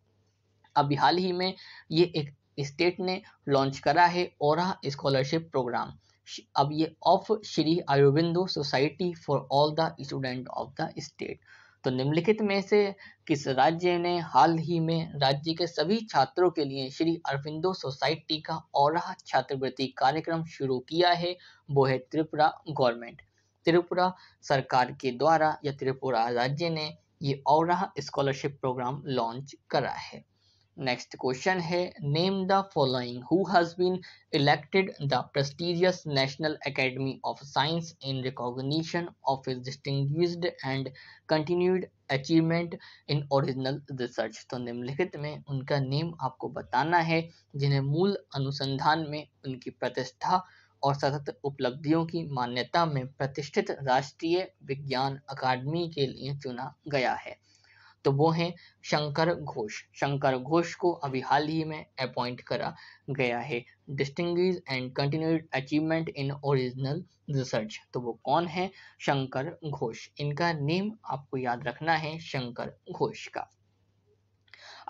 अभी हाल ही में ये एक स्टेट ने लॉन्च करा है और स्कॉलरशिप प्रोग्राम अब ये of Shri Aurobindo society for all the student of the state तो निम्नलिखित में से किस राज्य ने हाल ही में राज्य के सभी छात्रों के लिए श्री अरविंदो सोसाइटी का और छात्रवृत्ति कार्यक्रम शुरू किया है वो है त्रिपुरा गवर्नमेंट त्रिपुरा सरकार के द्वारा या त्रिपुरा राज्य ने ये और स्कॉलरशिप प्रोग्राम लॉन्च करा है नेक्स्ट क्वेश्चन है name the following who has been elected the prestigious national academy of science in recognition of his distinguished and continued achievement in original research तो निम्नलिखित में उनका नेम आपको बताना है जिन्हें मूल अनुसंधान में उनकी प्रतिष्ठा और सतत उपलब्धियों की मान्यता में प्रतिष्ठित राष्ट्रीय विज्ञान अकादमी के लिए चुना गया है तो वो हैं शंकर घोष शंकर घोष को अभी हाल ही में अपॉइंट करा गया है distinguished and continued achievement in original research तो वो कौन है शंकर घोष इनका नेम आपको याद रखना है शंकर घोष का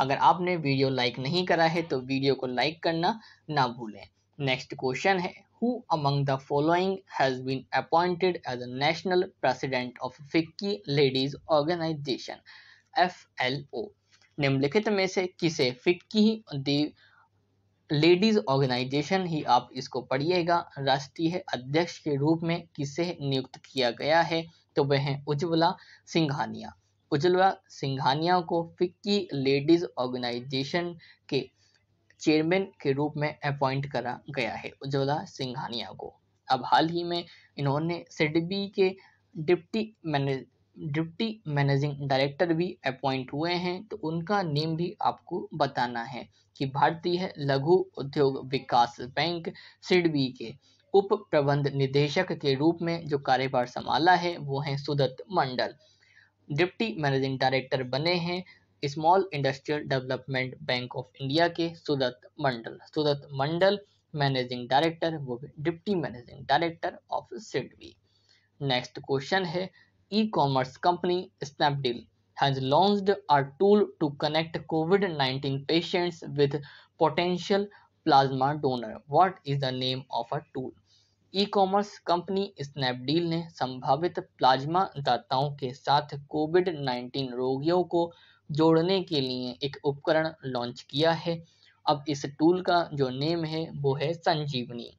अगर आपने वीडियो लाइक नहीं करा है तो वीडियो को लाइक करना ना भूलें नेक्स्ट क्वेश्चन है who among the following has been appointed as a national president of Ficky Ladies Organization F L O निम्नलिखित में से किसे फिक्की दी लेडीज ऑर्गेनाइजेशन ही आप इसको पढ़िएगा राष्ट्रीय अध्यक्ष के रूप में किसे नियुक्त किया गया है तो वह है उज्ज्वला सिंघानिया उज्ज्वला सिंघानिया को फिक्की लेडीज ऑर्गेनाइजेशन के चेयरमैन के रूप में अपॉइंट करा गया है उज्ज्वला सिंघानिया को अब हाल ही में इन्होंने सिडबी के deputy manage deputy managing director भी अपॉइंट हुए हैं तो उनका नेम भी आपको बताना है कि भारतीय लघु उद्योग विकास बैंक सिडबी के उप प्रबंध निदेशक के रूप में जो कार्यभार संभाला है वो है Sudatta Mandal deputy managing director बने हैं small industrial development bank of India के सुदत्त मंडल सुदत्त मंडल मैनेजिंग डायरेक्टर वो deputy managing director of SIDBI next question है e-commerce company Snapdeal has launched a tool to connect COVID-19 patients with potential plasma donor what is the name of a tool e commerce company Snapdeal ने संभावित plasma दाताओं के साथ Covid 19 रोगियों को जोड़ने के लिए एक उपकरण लॉन्च किया है अब इस टूल का जो नेम है वो है संजीवनी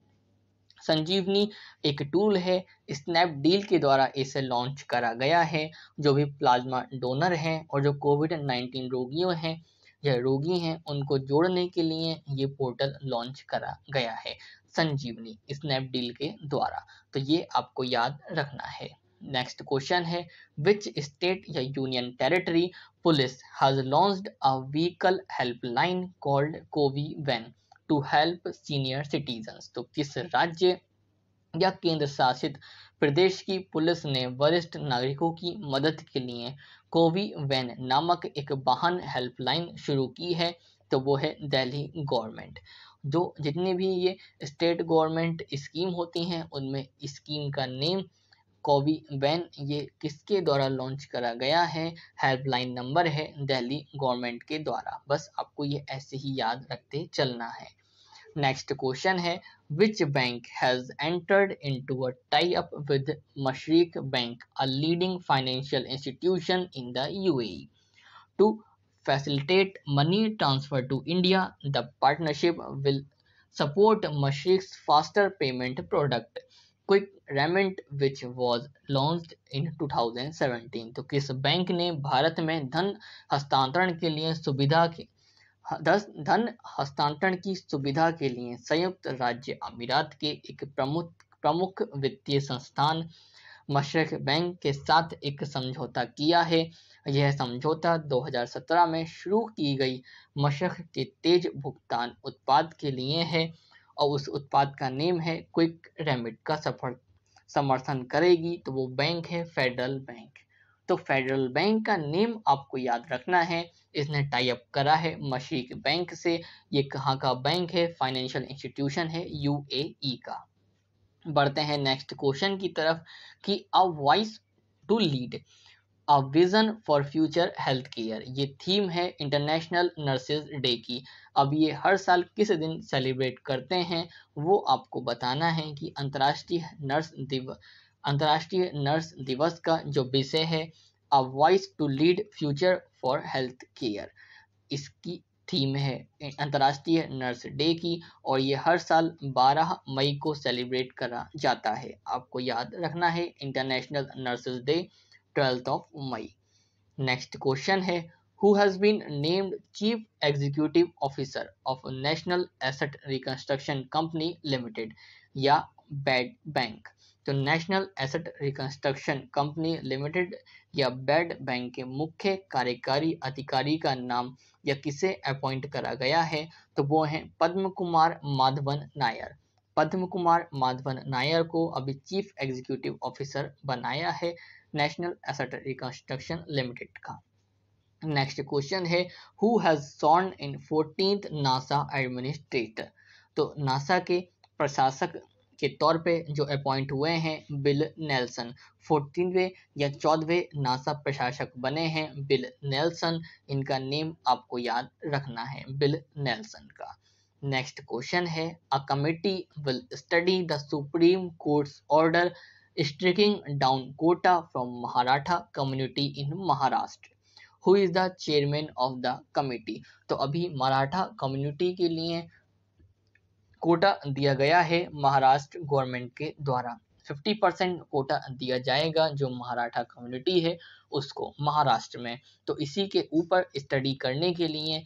संजीवनी एक टूल है स्नैपडील के द्वारा इसे लॉन्च करा गया है जो भी प्लाज्मा डोनर हैं और जो कोविड नाइन्टीन रोगियों हैं या रोगी हैं उनको जोड़ने के लिए ये पोर्टल लॉन्च करा गया है संजीवनी स्नैपडील के द्वारा तो ये आपको याद रखना है नेक्स्ट क्वेश्चन है विच स्टेट या union territory police has launched a vehicle helpline called Covi van to help senior citizens तो किस राज्य या केंद्र शासित प्रदेश की पुलिस ने वरिष्ठ नागरिकों की मदद के लिए कोवी वैन नामक एक वाहन हेल्पलाइन शुरू की है तो वो है दिल्ली गवर्नमेंट जो जितने भी ये स्टेट गवर्नमेंट स्कीम होती हैं उनमें स्कीम का नेम कोवी वैन ये किसके द्वारा लॉन्च करा गया है हेल्पलाइन नंबर है दिल्ली गवर्नमेंट के द्वारा बस आपको ये ऐसे ही याद रखते चलना है नेक्स्ट क्वेश्चन है which bank has entered into tie up with Mashreq bank a leading financial institution in the U to facilitate money transfer to India the partnership will support Mashreq faster payment product quick remit which was launched in two thousand seventeen तो किस bank ने भारत में धन हस्तांतरण के लिए सुविधा की धन हस्तांतरण की सुविधा के लिए संयुक्त राज्य अमीरात के एक प्रमुख प्रमुख वित्तीय संस्थान मशरक बैंक के साथ एक समझौता किया है यह समझौता 2017 में शुरू की गई मशरक के तेज भुगतान उत्पाद के लिए है और उस उत्पाद का नेम है क्विक रेमिट का सफर समर्थन करेगी तो वो बैंक है फेडरल बैंक तो फेडरल बैंक का नेम आपको याद रखना है इसने टाई अप करा है मशीक बैंक से ये कहाँ का बैंक है फाइनेंशियल इंस्टीट्यूशन है यूएई e का बढ़ते हैं नेक्स्ट क्वेश्चन की तरफ कि a voice to lead a vision for future health care ये थीम है इंटरनेशनल नर्सेज डे की अब ये हर साल किस दिन सेलिब्रेट करते हैं वो आपको बताना है कि अंतर्राष्ट्रीय नर्स दिवस अंतर्राष्ट्रीय नर्स दिवस का जो विषय है a voice to lead future for health care इसकी थीम है अंतर्राष्ट्रीय नर्स डे की और ये हर साल 12 मई को सेलिब्रेट करा जाता है आपको याद रखना है international nurses day twelfth of May next question है who has been named chief executive officer of national asset reconstruction company limited या बैड बैंक तो national asset reconstruction company limited या बेड बैंक के मुख्य कार्यकारी अधिकारी का नाम या किसे अपॉइंट करा गया है तो वो है पद्म कुमार माधवन नायर पद्म कुमार माधवन नायर को अभी चीफ एग्जीक्यूटिव ऑफिसर बनाया है नेशनल एसेट रिकंस्ट्रक्शन लिमिटेड का नेक्स्ट क्वेश्चन है who has sworn in fourteenth NASA administrator तो नासा के प्रशासक के तौर पे जो अपॉइंट हुए हैं बिल नेल्सन फोर्टीनवे या चौदहवे नासा प्रशासक बने हैं बिल नेल्सन इनका नेम आपको याद रखना है बिल नेल्सन का नेक्स्ट क्वेश्चन है a committee will study the supreme court's order striking down quota from Maratha community in Maharashtra who is the chairman of the committee तो अभी मराठा कम्युनिटी के लिए कोटा दिया गया है महाराष्ट्र गवर्नमेंट के द्वारा 50 परसेंट कोटा दिया जाएगा जो महाराठा कम्युनिटी है उसको महाराष्ट्र में तो इसी के ऊपर स्टडी करने के लिए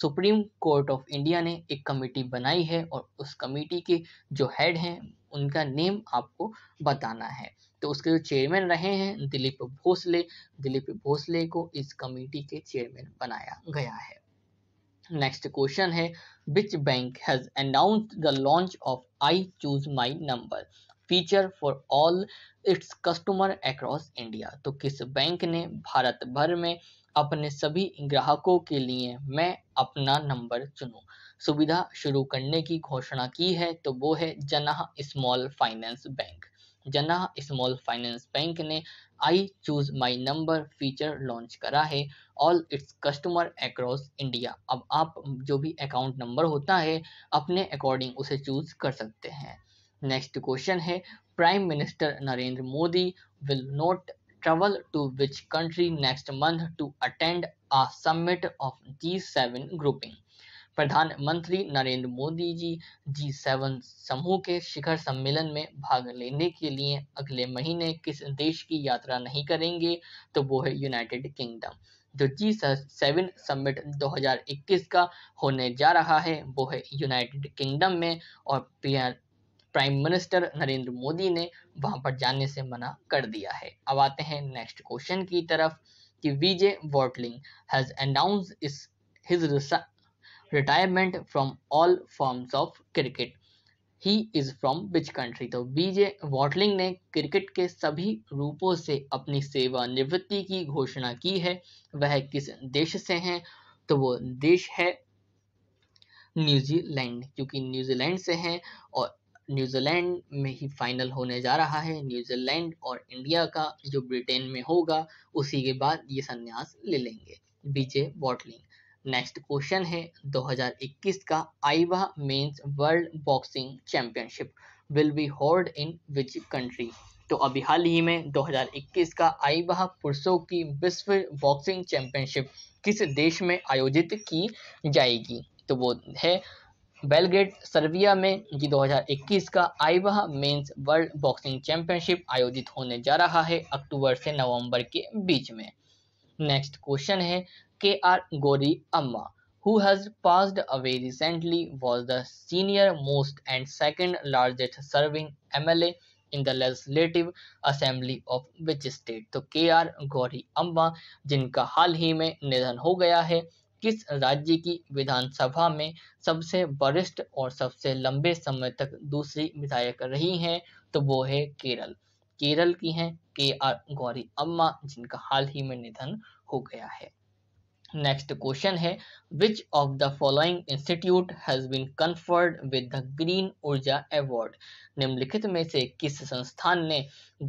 सुप्रीम कोर्ट ऑफ इंडिया ने एक कमेटी बनाई है और उस कमेटी के जो हेड हैं उनका नेम आपको बताना है तो उसके जो चेयरमैन रहे हैं दिलीप भोसले दिलीप भोसले को इस कमेटी के चेयरमैन बनाया गया है नेक्स्ट क्वेश्चन है which bank has announced the launch of I choose my number feature for all its customer across India तो किस बैंक ने भारत भर में अपने सभी ग्राहकों के लिए मैं अपना नंबर चुनूं सुविधा शुरू करने की घोषणा की है तो वो है Jana small finance bank Jana small finance bank ने I choose my number feature launch करा है all its customer across India अब आप जो भी अकाउंट नंबर होता है अपने अकॉर्डिंग उसे चूज कर सकते हैं नेक्स्ट क्वेश्चन है prime minister Narendra Modi will travel to which country next month to attend attend a of G seven grouping प्रधानमंत्री नरेंद्र मोदी जी जी सेवन समूह के शिखर सम्मेलन में भाग लेने के लिए अगले महीने किस देश की यात्रा नहीं करेंगे तो वो है यूनाइटेड किंगडम जो जी सेवन समिट 2021 का होने जा रहा है वो है यूनाइटेड किंगडम में और प्राइम मिनिस्टर नरेंद्र मोदी ने वहां पर जाने से मना कर दिया है अब आते हैं नेक्स्ट क्वेश्चन की तरफ कि BJ Watling has announced is his retirement from all forms of cricket he is from which country तो बीजे वॉटलिंग ने क्रिकेट के सभी रूपों से अपनी सेवानिवृत्ति की घोषणा की है वह किस देश से हैं तो वो देश है न्यूजीलैंड क्योंकि न्यूजीलैंड से हैं और न्यूजीलैंड में ही फाइनल होने जा रहा है न्यूजीलैंड और इंडिया का जो ब्रिटेन में होगा उसी के बाद ये संन्यास ले लेंगे बीजे वॉटलिंग नेक्स्ट क्वेश्चन है 2021 का AIBA men's world boxing championship will be hold in which country तो अभी हाल ही में 2021 का आईवा पुरुषों की विश्व बॉक्सिंग चैंपियनशिप किस देश में आयोजित की जाएगी तो वो है बेलग्रेड सर्बिया में जी 2021 का AIBA men's world boxing championship आयोजित होने जा रहा है अक्टूबर से नवंबर के बीच में नेक्स्ट क्वेश्चन है K.R. Gori Amma, who has passed away recently, was the senior most and second largest serving MLA in the Legislative Assembly of which state? तो K.R. Gori Amma, जिनका हाल ही में निधन हो गया है किस राज्य की विधानसभा में सबसे वरिष्ठ और सबसे लंबे समय तक दूसरी विधायक रही हैं तो वो है केरल केरल की हैं के आर गौरी अम्मा जिनका हाल ही में निधन हो गया है नेक्स्ट क्वेश्चन है which of the following institute has been conferred with the green Urja award निम्नलिखित में से किस संस्थान ने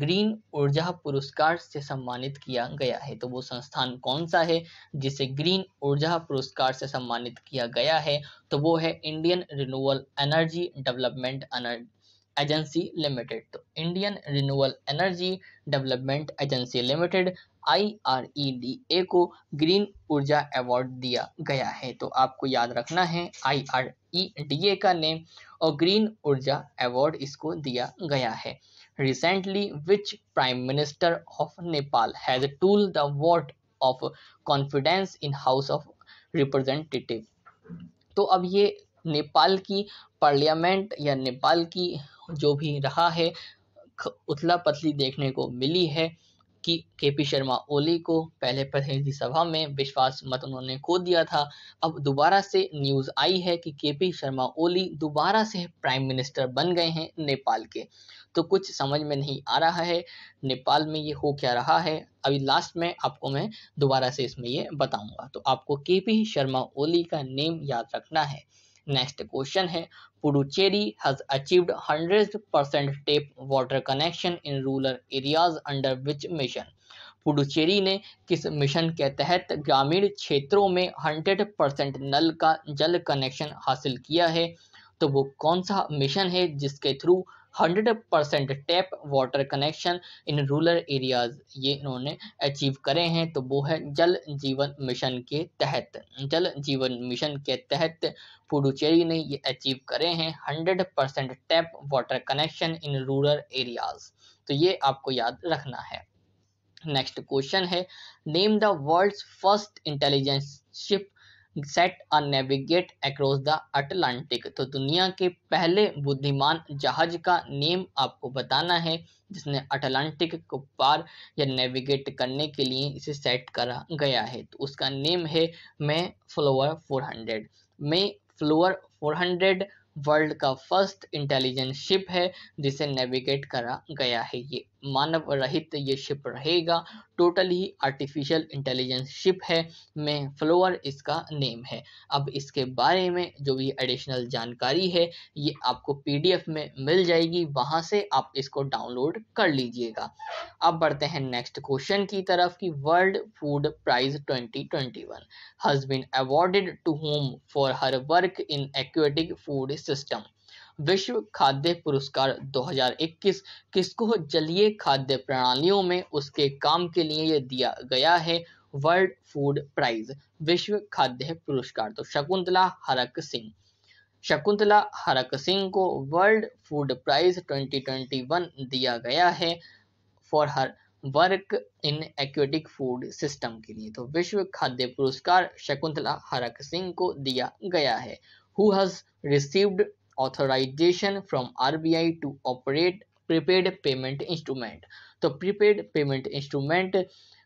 ग्रीन ऊर्जा पुरस्कार से सम्मानित किया गया है तो वो संस्थान कौन सा है जिसे ग्रीन ऊर्जा पुरस्कार से सम्मानित किया गया है तो वो है Indian renewable energy development agency limited तो Indian renewable energy development agency limited I e e को ग्रीन ऊर्जा अवार्ड दिया गया है तो आपको याद रखना है आई e का नेम और ग्रीन ऊर्जा अवार्ड इसको दिया गया है recently which prime minister of nepal has told the vote of confidence in house of representative तो अब ये नेपाल की पार्लियामेंट या नेपाल की जो भी रहा है उथला पतली देखने को मिली है कि के पी शर्मा ओली को पहले प्रतिनिधि सभा में विश्वास मत उन्होंने खो दिया था अब दोबारा से न्यूज आई है कि के पी शर्मा ओली दोबारा से प्राइम मिनिस्टर बन गए हैं नेपाल के तो कुछ समझ में नहीं आ रहा है नेपाल में ये हो क्या रहा है अभी लास्ट में आपको मैं दोबारा से इसमें ये बताऊंगा तो आपको के पी शर्मा ओली का नेम याद रखना है नेक्स्ट क्वेश्चन है Puducherry has achieved 100% tap water connection in rural areas under which mission? Puducherry ने किस मिशन के तहत ग्रामीण क्षेत्रों में 100% नल का जल कनेक्शन हासिल किया है तो वो कौन सा मिशन है जिसके through hundred percent tap water connection in rural areas ये इन्होंने अचीव करे हैं तो वो है जल जीवन मिशन के तहत जल जीवन मिशन के तहत पुडुचेरी ने ये अचीव करे हैं hundred percent tap water connection in rural areas तो ये आपको याद रखना है नेक्स्ट क्वेश्चन है name the world's first intelligence ship set a navigate across the Atlantic तो दुनिया के पहले बुद्धिमान जहाज का नेम आपको बताना है जिसने अटलांटिक को पार या नेविगेट करने के लिए इसे सेट करा गया है तो उसका नेम है Mayflower 400 Mayflower 400 world का फर्स्ट इंटेलिजेंस शिप है जिसे नेविगेट करा गया है ये मानव रहित ये शिप रहेगा टोटली आर्टिफिशियल इंटेलिजेंस शिप है में फ्लोअर इसका नेम है अब इसके बारे में जो भी एडिशनल जानकारी है ये आपको पीडीएफ में मिल जाएगी वहां से आप इसको डाउनलोड कर लीजिएगा अब बढ़ते हैं नेक्स्ट क्वेश्चन की तरफ कि world food prize 2021 won has been awarded to whom for her work in aquatic food system विश्व खाद्य पुरस्कार 2021 किसको जलीय खाद्य प्रणालियों में उसके काम के लिए ये दिया गया है वर्ल्ड फूड प्राइज विश्व खाद्य पुरस्कार तो शकुंतला हरक सिंह शकुंतला हरक सिंह को वर्ल्ड फूड प्राइज 2021 दिया गया है for her work in aquatic food system के लिए तो विश्व खाद्य पुरस्कार शकुंतला हरक सिंह को दिया गया है who has received authorization from RBI to operate prepaid payment instrument तो प्रीपेड पेमेंट इंस्ट्रूमेंट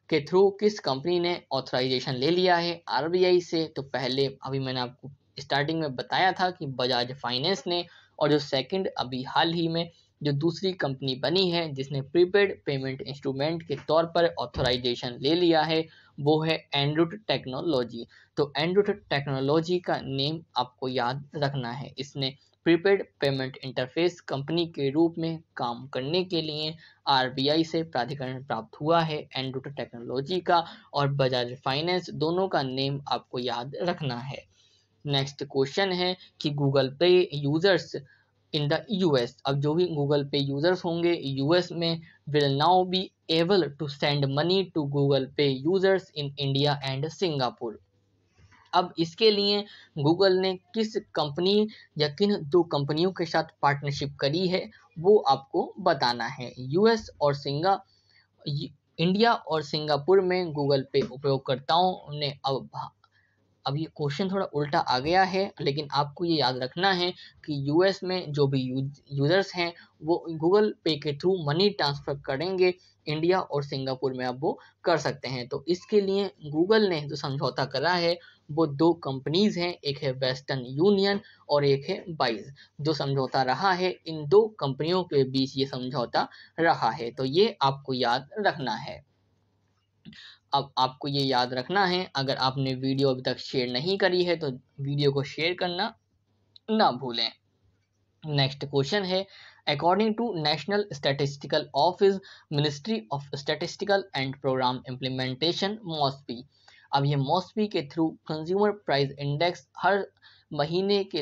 के थ्रू किस कंपनी ने ऑथराइजेशन ले लिया है आरबीआई से तो पहले अभी मैंने आपको स्टार्टिंग में बताया था कि बजाज फाइनेंस ने और जो सेकंड अभी हाल ही में जो दूसरी कंपनी बनी है जिसने प्रीपेड पेमेंट इंस्ट्रूमेंट के तौर पर ऑथराइजेशन ले लिया है वो है एंड्रूट टेक्नोलॉजी तो एंड्रूट टेक्नोलॉजी का नेम आपको याद रखना है इसने प्रीपेड पेमेंट इंटरफेस कंपनी के रूप में काम करने के लिए आरबीआई से प्राधिकरण प्राप्त हुआ है एंड्रोट टेक्नोलॉजी का और बजाज फाइनेंस दोनों का नेम आपको याद रखना है नेक्स्ट क्वेश्चन है कि Google Pay users in the US अब जो भी गूगल पे यूजर्स होंगे यूएस में will now be able to send money to Google Pay users in India and Singapore अब इसके लिए गूगल ने किस कंपनी या किन दो कंपनियों के साथ पार्टनरशिप करी है वो आपको बताना है यूएस और सिंगा इंडिया और सिंगापुर में गूगल पे उपयोगकर्ताओं ने अब अब ये क्वेश्चन थोड़ा उल्टा आ गया है लेकिन आपको ये याद रखना है कि यूएस में जो भी यूजर्स हैं वो गूगल पे के थ्रू मनी ट्रांसफ़र करेंगे इंडिया और सिंगापुर में अब वो कर सकते हैं तो इसके लिए गूगल ने जो समझौता करा है वो दो कंपनीज हैं एक है वेस्टर्न यूनियन और एक है बाइज जो समझौता रहा है इन दो कंपनियों के बीच ये समझौता रहा है तो ये आपको याद रखना है अब आपको ये याद रखना है अगर आपने वीडियो अभी तक शेयर नहीं करी है तो वीडियो को शेयर करना ना भूलें नेक्स्ट क्वेश्चन है according to national statistical office ministry of statistical and program implementation MoSPI अब ये मोसपी के थ्रू कंज्यूमर प्राइस इंडेक्स हर महीने के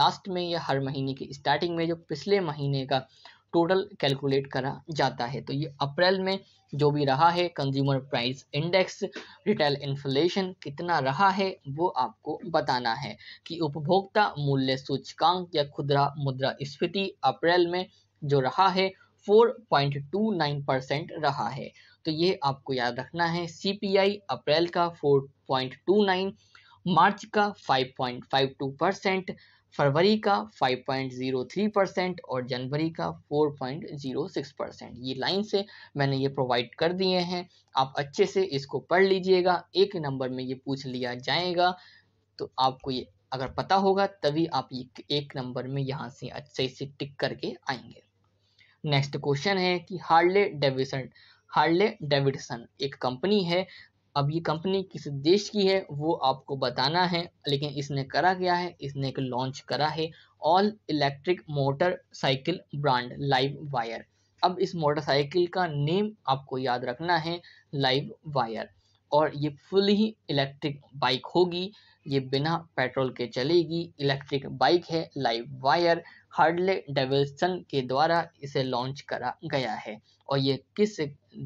लास्ट में या हर महीने के स्टार्टिंग में जो पिछले महीने का टोटल कैलकुलेट करा जाता है तो ये अप्रैल में जो भी रहा है consumer price index retail inflation कितना रहा है वो आपको बताना है कि उपभोक्ता मूल्य सूचकांक या खुदरा मुद्रा स्फीति अप्रैल में जो रहा है 4.29 परसेंट रहा है तो ये आपको याद रखना है सीपीआई अप्रैल का 4.29 मार्च का 5.52 परसेंट फरवरी का 5.03 परसेंट और जनवरी का 4.06 परसेंट ये लाइन से मैंने ये प्रोवाइड कर दिए हैं आप अच्छे से इसको पढ़ लीजिएगा एक नंबर में ये पूछ लिया जाएगा तो आपको ये अगर पता होगा तभी आप ये एक नंबर में यहाँ से अच्छे से टिक करके आएंगे नेक्स्ट क्वेश्चन है कि हार्ले डेविसन हार्ले डेविडसन एक कंपनी है अब ये कंपनी किस देश की है वो आपको बताना है लेकिन इसने करा गया है इसने एक लॉन्च करा है all electric motorcycle brand live wire अब इस मोटरसाइकिल का नेम आपको याद रखना है लाइव वायर और ये फुल ही इलेक्ट्रिक बाइक होगी ये बिना पेट्रोल के चलेगी इलेक्ट्रिक बाइक है लाइव वायर हार्डले डेविल्सन के द्वारा इसे लॉन्च करा गया है और ये किस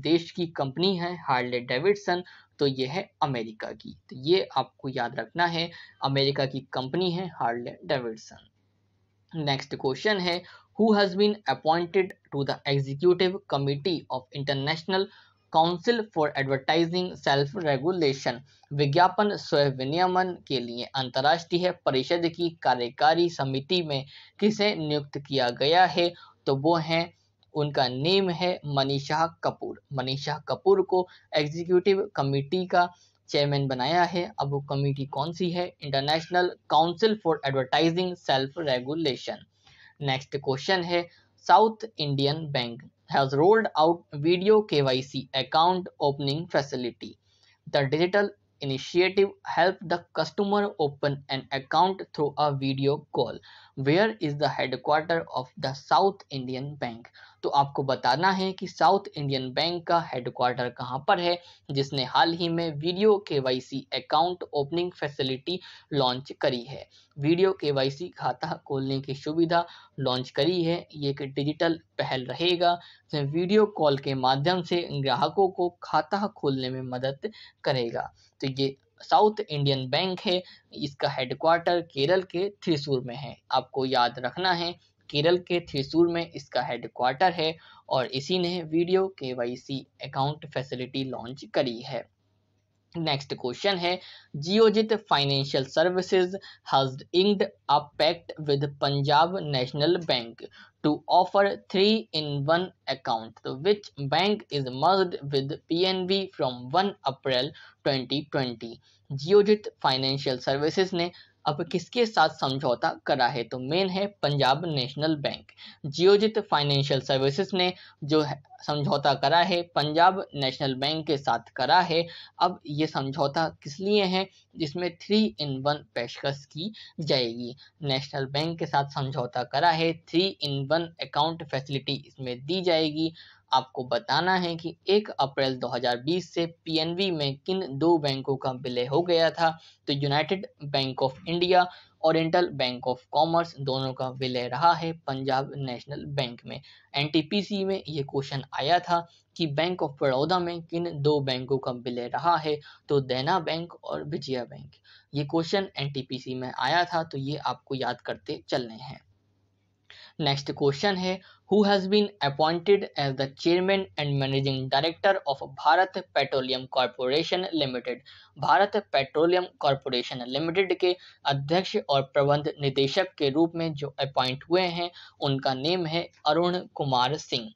देश की कंपनी है हार्डले डेविडसन तो ये है अमेरिका की तो ये आपको याद रखना है अमेरिका की कंपनी है हार्ले डेविडसन नेक्स्ट क्वेश्चन है who has been appointed to the executive committee of international council for advertising self regulation विज्ञापन स्वयं विनियमन के लिए अंतर्राष्ट्रीय परिषद की कार्यकारी समिति में किसे नियुक्त किया गया है तो वो है उनका नेम है मनीषा कपूर मनीषा कपूर को एग्जीक्यूटिव कमिटी का चेयरमैन बनाया है अब वो कमिटी कौन सी है international council for advertising self regulation next question है south Indian bank has rolled out video KYC account opening facility the digital initiative help the customer open an account through a video call where is the headquarter of the south Indian bank तो आपको बताना है कि south Indian bank का headquarter कहाँ पर है जिसने हाल ही में video KYC account opening facility launch करी है वीडियो केवाईसी खाता खोलने की सुविधा लॉन्च करी है ये एक डिजिटल पहल रहेगा जिसमें वीडियो कॉल के माध्यम से ग्राहकों को खाता खोलने में मदद करेगा तो ये साउथ इंडियन बैंक है इसका हेडक्वार्टर केरल के थ्रिसूर में है आपको याद रखना है केरल के थ्रिसूर में इसका हेडक्वार्टर है और इसी ने वीडियो के अकाउंट फैसिलिटी लॉन्च करी है नेक्स्ट क्वेश्चन है Geojit financial services has inked a pact with Punjab national bank to offer three in one account so which bank is merged with pnb from 1 april 2020 Geojit financial services ने अब किसके साथ समझौता करा है तो मेन है Punjab national bank Geojit financial services ने जो समझौता करा है पंजाब नेशनल बैंक के साथ करा है अब ये समझौता किस लिए है जिसमें थ्री इन वन पेशकश की जाएगी नेशनल बैंक के साथ समझौता करा है three in one account facility इसमें दी जाएगी आपको बताना है कि 1 अप्रैल 2020 से पीएनबी में किन दो बैंकों का विलय हो गया था तो united bank of India oriental bank of commerce दोनों का विलय रहा है पंजाब नेशनल बैंक में एनटीपीसी में ये क्वेश्चन आया था कि बैंक ऑफ बड़ौदा में किन दो बैंकों का विलय रहा है तो देना बैंक और विजया बैंक ये क्वेश्चन एनटीपीसी में आया था तो ये आपको याद करते चलने हैं नेक्स्ट क्वेश्चन है who has been appointed as the chairman and managing director of Bharat Petroleum Corporation Limited. Bharat petroleum corporation limited के अध्यक्ष और प्रबंध निदेशक के रूप में जो अपॉइंट हुए हैं उनका नेम है अरुण कुमार सिंह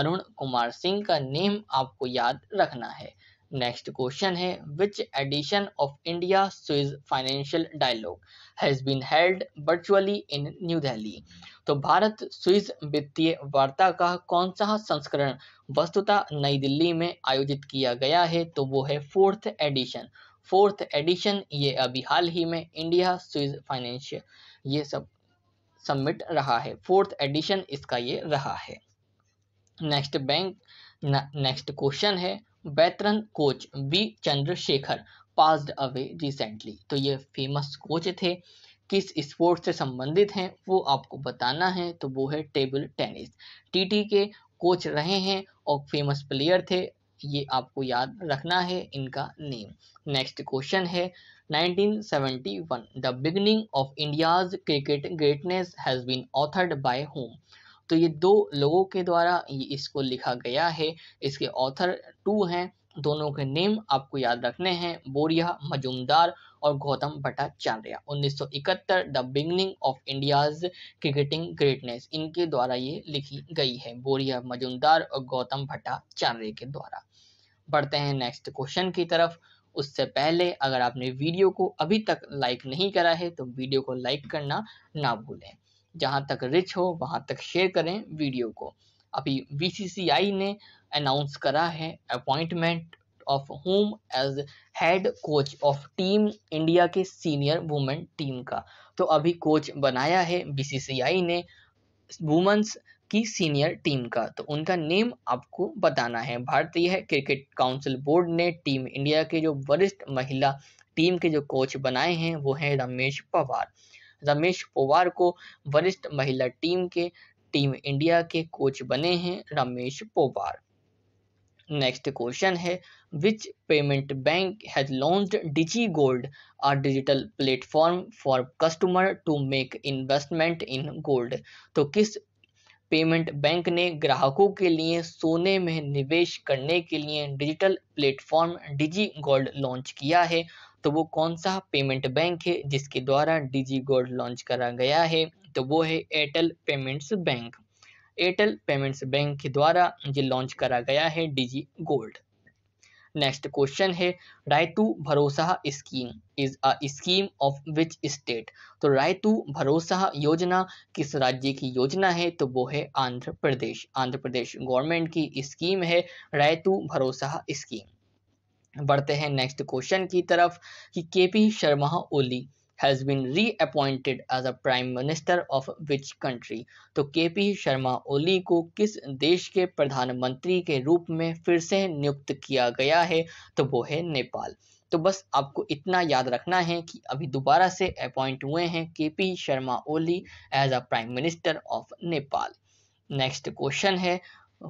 अरुण कुमार सिंह का नेम आपको याद रखना है नेक्स्ट क्वेश्चन है which edition of India Swiss financial dialogue has been held virtually in new Delhi तो भारत स्विस वित्तीय वार्ता का कौन सा संस्करण वस्तुतः नई दिल्ली में आयोजित किया गया है तो वो है फोर्थ एडिशन फोर्थ एडिशन ये अभी हाल ही में इंडिया स्विस फाइनेंशियल ये सब सबमिट रहा है फोर्थ एडिशन इसका ये रहा है नेक्स्ट बैंक नेक्स्ट क्वेश्चन है veteran coach B Chandrasekhar passed away recently तो ये फेमस कोच थे किस स्पोर्ट से संबंधित हैं वो आपको बताना है तो वो है टेबल टेनिस टीटी के कोच रहे हैं और फेमस प्लेयर थे ये आपको याद रखना है इनका नेम नेक्स्ट क्वेश्चन है 1971 the beginning of India's cricket greatness has been authored by whom तो ये दो लोगों के द्वारा ये इसको लिखा गया है इसके ऑथर टू हैं दोनों के नेम आपको याद रखने हैं बोरिया मजुमदार और Gautam Bhattacharya 1971 the beginning of India's cricketing greatness इनके द्वारा ये लिखी गई है बोरिया मजुमदार और गौतम भट्टाचार्य के द्वारा बढ़ते हैं नेक्स्ट क्वेश्चन की तरफ उससे पहले अगर आपने वीडियो को अभी तक लाइक नहीं करा है तो वीडियो को लाइक करना ना भूलें जहां तक रिच हो वहां तक शेयर करें वीडियो को अभी बी ने अनाउंस करा है appointment of whom as head coach of team India के सीनियर वुमेन टीम का तो अभी कोच बनाया है बीसीसीआई ने वुमेन्स की सीनियर टीम का तो उनका नेम आपको बताना है भारतीय क्रिकेट काउंसिल बोर्ड ने टीम इंडिया के जो वरिष्ठ महिला टीम के जो कोच बनाए हैं वो हैं रमेश पवार रमेश पवार को वरिष्ठ महिला टीम के टीम इंडिया के कोच बने हैं रमेश पवार नेक्स्ट क्वेश्चन है which payment bank has launch Digi gold a digital platform for customer to make investment in gold तो किस पेमेंट बैंक ने ग्राहकों के लिए सोने में निवेश करने के लिए digital platform Digi gold launch किया है तो वो कौन सा पेमेंट बैंक है जिसके द्वारा डिजी गोल्ड लॉन्च करा गया है तो वो है Airtel payments bank Airtel payments bank के द्वारा ये लॉन्च करा गया है डीजी गोल्ड नेक्स्ट क्वेश्चन है Rythu Bharosa scheme is a scheme of which state तो रायतु भरोसा योजना किस राज्य की योजना है तो वो है आंध्र प्रदेश आंध्र प्रदेश गवर्नमेंट की स्कीम है रायतु भरोसा स्कीम बढ़ते हैं नेक्स्ट क्वेश्चन की तरफ कि KP Sharma Oli has been reappointed as a prime minister of which country तो के पी शर्मा ओली को किस देश के प्रधानमंत्री के रूप में फिर से नियुक्त किया गया है तो wo hai nepal तो बस आपको इतना याद रखना है कि अभी दोबारा से अपॉइंट हुए हैं KP Sharma Oli as a prime minister of Nepal next question है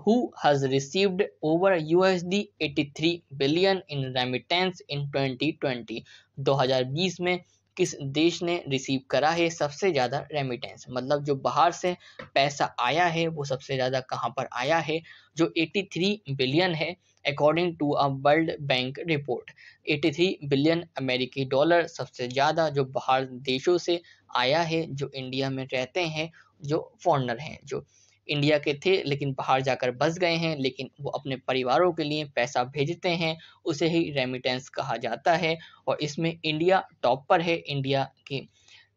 who has received over USD 83 billion in remittance in 2020 2020 में किस देश ने रिसीव करा है सबसे ज़्यादा रेमिटेंस मतलब जो बाहर से पैसा आया है वो सबसे ज़्यादा कहाँ पर आया है जो 83 बिलियन है according to a world bank report 83 billion अमेरिकी डॉलर सबसे ज़्यादा जो बाहर देशों से आया है जो इंडिया में रहते हैं जो फॉरनर हैं जो इंडिया के थे लेकिन बाहर जाकर बस गए हैं लेकिन वो अपने परिवारों के लिए पैसा भेजते हैं उसे ही रेमिटेंस कहा जाता है और इसमें इंडिया टॉप पर है इंडिया की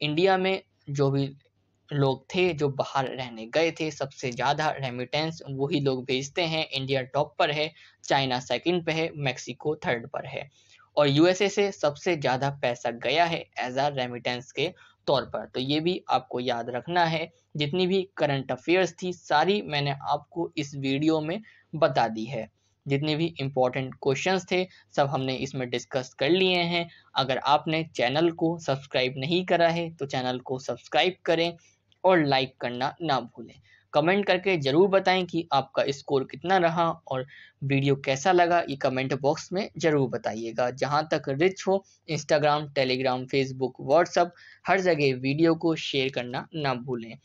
इंडिया में जो भी लोग थे जो बाहर रहने गए थे सबसे ज़्यादा रेमिटेंस वही लोग भेजते हैं इंडिया टॉप पर है चाइना सेकंड पर है मैक्सिको थर्ड पर है और यूएसए से सबसे ज़्यादा पैसा गया है एज आ रेमिटेंस के तौर पर तो ये भी आपको याद रखना है जितनी भी करंट अफेयर्स थी सारी मैंने आपको इस वीडियो में बता दी है जितने भी इम्पोर्टेंट क्वेश्चंस थे सब हमने इसमें डिस्कस कर लिए हैं अगर आपने चैनल को सब्सक्राइब नहीं करा है तो चैनल को सब्सक्राइब करें और लाइक करना ना भूलें कमेंट करके ज़रूर बताएं कि आपका स्कोर कितना रहा और वीडियो कैसा लगा ये कमेंट बॉक्स में ज़रूर बताइएगा जहाँ तक रिच हो इंस्टाग्राम टेलीग्राम फेसबुक व्हाट्सअप हर जगह वीडियो को शेयर करना ना भूलें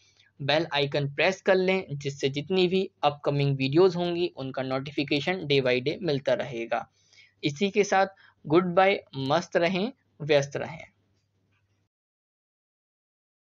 बेल आइकन प्रेस कर लें जिससे जितनी भी अपकमिंग वीडियोस होंगी उनका नोटिफिकेशन डे बाय डे मिलता रहेगा इसी के साथ गुड बाय मस्त रहें व्यस्त रहें